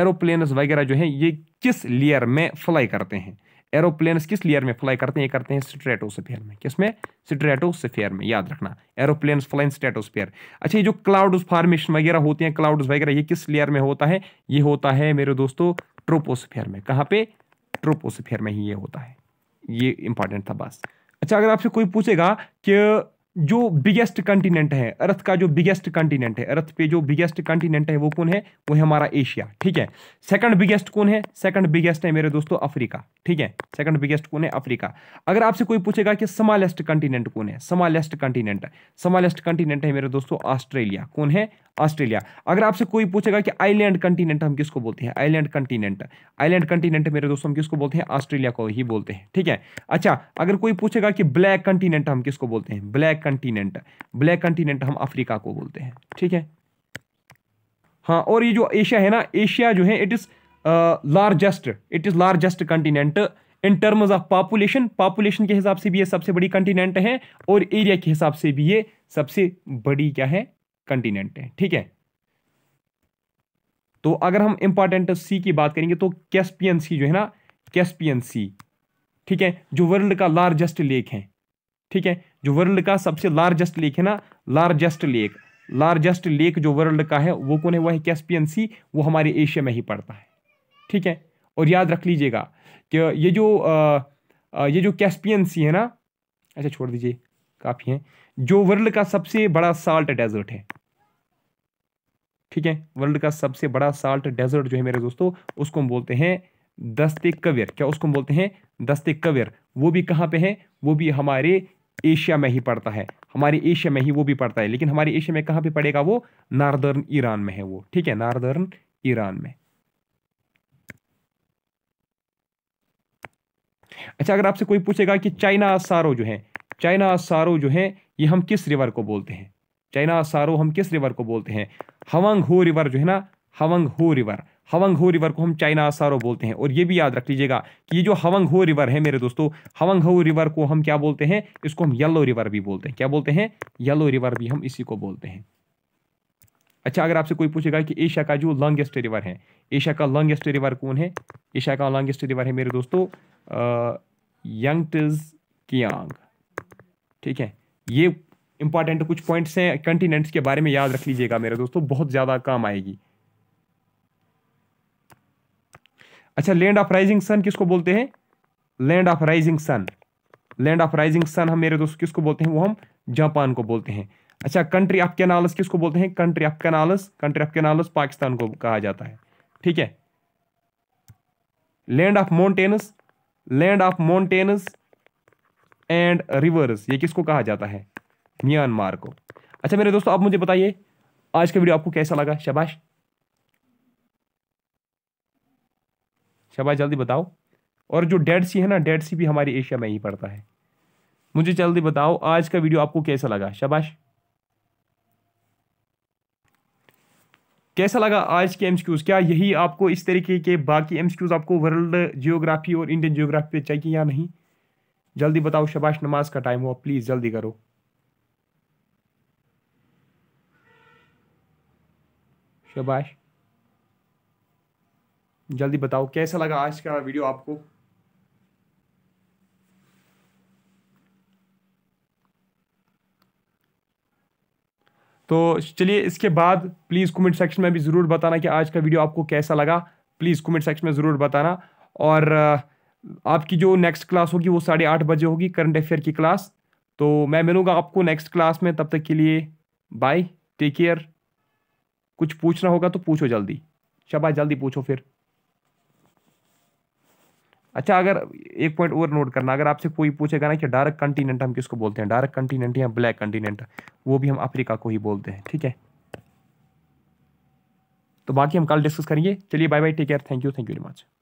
एरोप्लेनस वगैरह जो है ये किस लेयर में फ्लाई करते हैं एरोप्लेन्स किस लेयर में फ्लाई करते हैं ये करते हैं स्ट्रेटोसफेयर में किसमें स्ट्रेटोसफेयर में याद रखना एरोप्लेन्स फ्लाइन स्ट्रेटोसफेयर अच्छा ये जो क्लाउड्स फॉर्मेशन वगैरह होती हैं क्लाउड्स वगैरह ये किस लेयर में होता है ये होता है मेरे दोस्तों ट्रोपोसफेयर में कहाँ पे ट्रोपोसफेयर में ही ये होता है ये इंपॉर्टेंट था बस अच्छा अगर आपसे कोई पूछेगा कि जो बिगेस्ट कंटिनेंट है अर्थ का जो बिगेस्ट कंटिनेंट है अर्थ पे जो बिगेस्ट कंटिनेंट है वो कौन है वो है हमारा एशिया ठीक है सेकंड बिगेस्ट कौन है सेकंड बिगेस्ट है मेरे दोस्तों अफ्रीका ठीक है सेकंड बिगेस्ट कौन है अफ्रीका अगर आपसे कोई पूछेगा कि समालेस्ट कंटिनेंट कौन है समालेस्ट कंटिनेंट समालेस्ट कंटिनेंट है मेरे दोस्तों ऑस्ट्रेलिया कौन है ऑस्ट्रेलिया अगर आपसे कोई पूछेगा कि आइलैंड कंटिनेंट हम किसको बोलते हैं आइलैंड कंटिनेंट आइलैंड कंटिनेंट मेरे दोस्तों हम किसको बोलते हैं ऑस्ट्रेलिया को ही बोलते हैं ठीक है अच्छा अगर कोई पूछेगा कि ब्लैक कंटिनेंट हम किसको बोलते हैं ब्लैक कंटिनेंट ब्लैक कंटिनेंट हम अफ्रीका को बोलते हैं ठीक है हाँ और ये जो एशिया है ना एशिया जो है it is largest it is largest continent in terms of population population के हिसाब से भी ये सबसे बड़ी कंटिनेंट है और एरिया के हिसाब से भी ये सबसे बड़ी क्या है कंटिनेंट है ठीक है तो अगर हम इंपॉर्टेंट सी की बात करेंगे तो कैस्पियन सी जो है ना कैस्पियन सी ठीक है जो वर्ल्ड का लार्जेस्ट लेक है ठीक है जो वर्ल्ड का सबसे लार्जेस्ट लेक है ना लार्जेस्ट लेक लार्जेस्ट लेक जो वर्ल्ड का है वो कौन है वह है कैस्पियन सी वो हमारे एशिया में ही पड़ता है ठीक है और याद रख लीजिएगा कि ये जो आ, आ, ये जो कैस्पियन सी है ना अच्छा छोड़ दीजिए काफ़ी है जो वर्ल्ड का सबसे बड़ा साल्ट डेजर्ट है ठीक है वर्ल्ड का सबसे बड़ा साल्ट डेजर्ट जो है मेरे दोस्तों उसको हम बोलते हैं दस्ते कवियर क्या उसको हम बोलते हैं दस्ते कवियर वो भी कहाँ पे है वो भी हमारे एशिया में ही पड़ता है हमारे एशिया में ही वो भी पड़ता है लेकिन हमारे एशिया में कहाँ पे पड़ेगा वो नार्दर्न ईरान में है वो ठीक है नार्दर्न ईरान में अच्छा अगर आपसे कोई पूछेगा कि चाइना सारो जो है चाइना सारो जो है ये हम किस रिवर को बोलते हैं चाइना सारो हम किस रिवर को बोलते हैं हवंग हो रिवर जो है ना हवंग हो रिवर हवंग हो रिवर को हम चाइना सारो बोलते हैं और ये भी याद रख लीजिएगा कि ये जो हवंग हो रिवर है मेरे दोस्तों हवंग हो रिवर को हम क्या बोलते हैं इसको हम येलो रिवर भी बोलते हैं क्या बोलते हैं येलो रिवर भी हम इसी को बोलते हैं अच्छा अगर आपसे कोई पूछेगा कि एशिया का जो लॉन्गेस्ट रिवर है एशिया का लॉन्गेस्ट रिवर कौन है एशिया का लॉन्गेस्ट रिवर है मेरे दोस्तों यंगटज कियांग ठीक है ये इंपॉर्टेंट कुछ पॉइंट्स हैं कंटिनेंट्स के बारे में याद रख लीजिएगा मेरे दोस्तों बहुत ज़्यादा काम आएगी अच्छा लैंड ऑफ राइजिंग सन किसको बोलते हैं land of rising sun land of rising sun हम मेरे दोस्त किसको बोलते हैं वो हम जापान को बोलते हैं अच्छा कंट्री ऑफ कैनालस किसको बोलते हैं country of canals country of canals Pakistan को कहा जाता है ठीक है land of mountains land of mountains and rivers ये किसको कहा जाता है म्यांमार को अच्छा मेरे दोस्तों आप मुझे बताइए आज का वीडियो आपको कैसा लगा शबाश शबाश जल्दी बताओ और जो डेड सी है ना डेड सी भी हमारी एशिया में ही पड़ता है मुझे जल्दी बताओ आज का वीडियो आपको कैसा लगा शबाश कैसा लगा आज के एमसीक्यूज क्या यही आपको इस तरीके के बाकी एम्सक्यूज आपको वर्ल्ड जियोग्राफी और इंडियन जियोग्राफी पे चाहिए या नहीं जल्दी बताओ शबाश नमाज का टाइम हुआ प्लीज़ जल्दी करो शबाश जल्दी बताओ कैसा लगा आज का वीडियो आपको तो चलिए इसके बाद प्लीज़ कमेंट सेक्शन में भी ज़रूर बताना कि आज का वीडियो आपको कैसा लगा प्लीज़ कमेंट सेक्शन में ज़रूर बताना और आपकी जो नेक्स्ट क्लास होगी वो साढ़े आठ बजे होगी करंट अफेयर की क्लास तो मैं मिलूँगा आपको नेक्स्ट क्लास में तब तक के लिए बाय टेक केयर कुछ पूछना होगा तो पूछो जल्दी शबा जल्दी पूछो फिर अच्छा अगर एक पॉइंट और नोट करना अगर आपसे कोई पूछेगा ना कि डार्क कंटिनेंट हम किसको बोलते हैं डार्क कंटिनेंट या ब्लैक कंटिनेंट वो भी हम अफ्रीका को ही बोलते हैं ठीक है तो बाकी हम कल डिस्कस करेंगे चलिए bye bye take care thank you thank you very much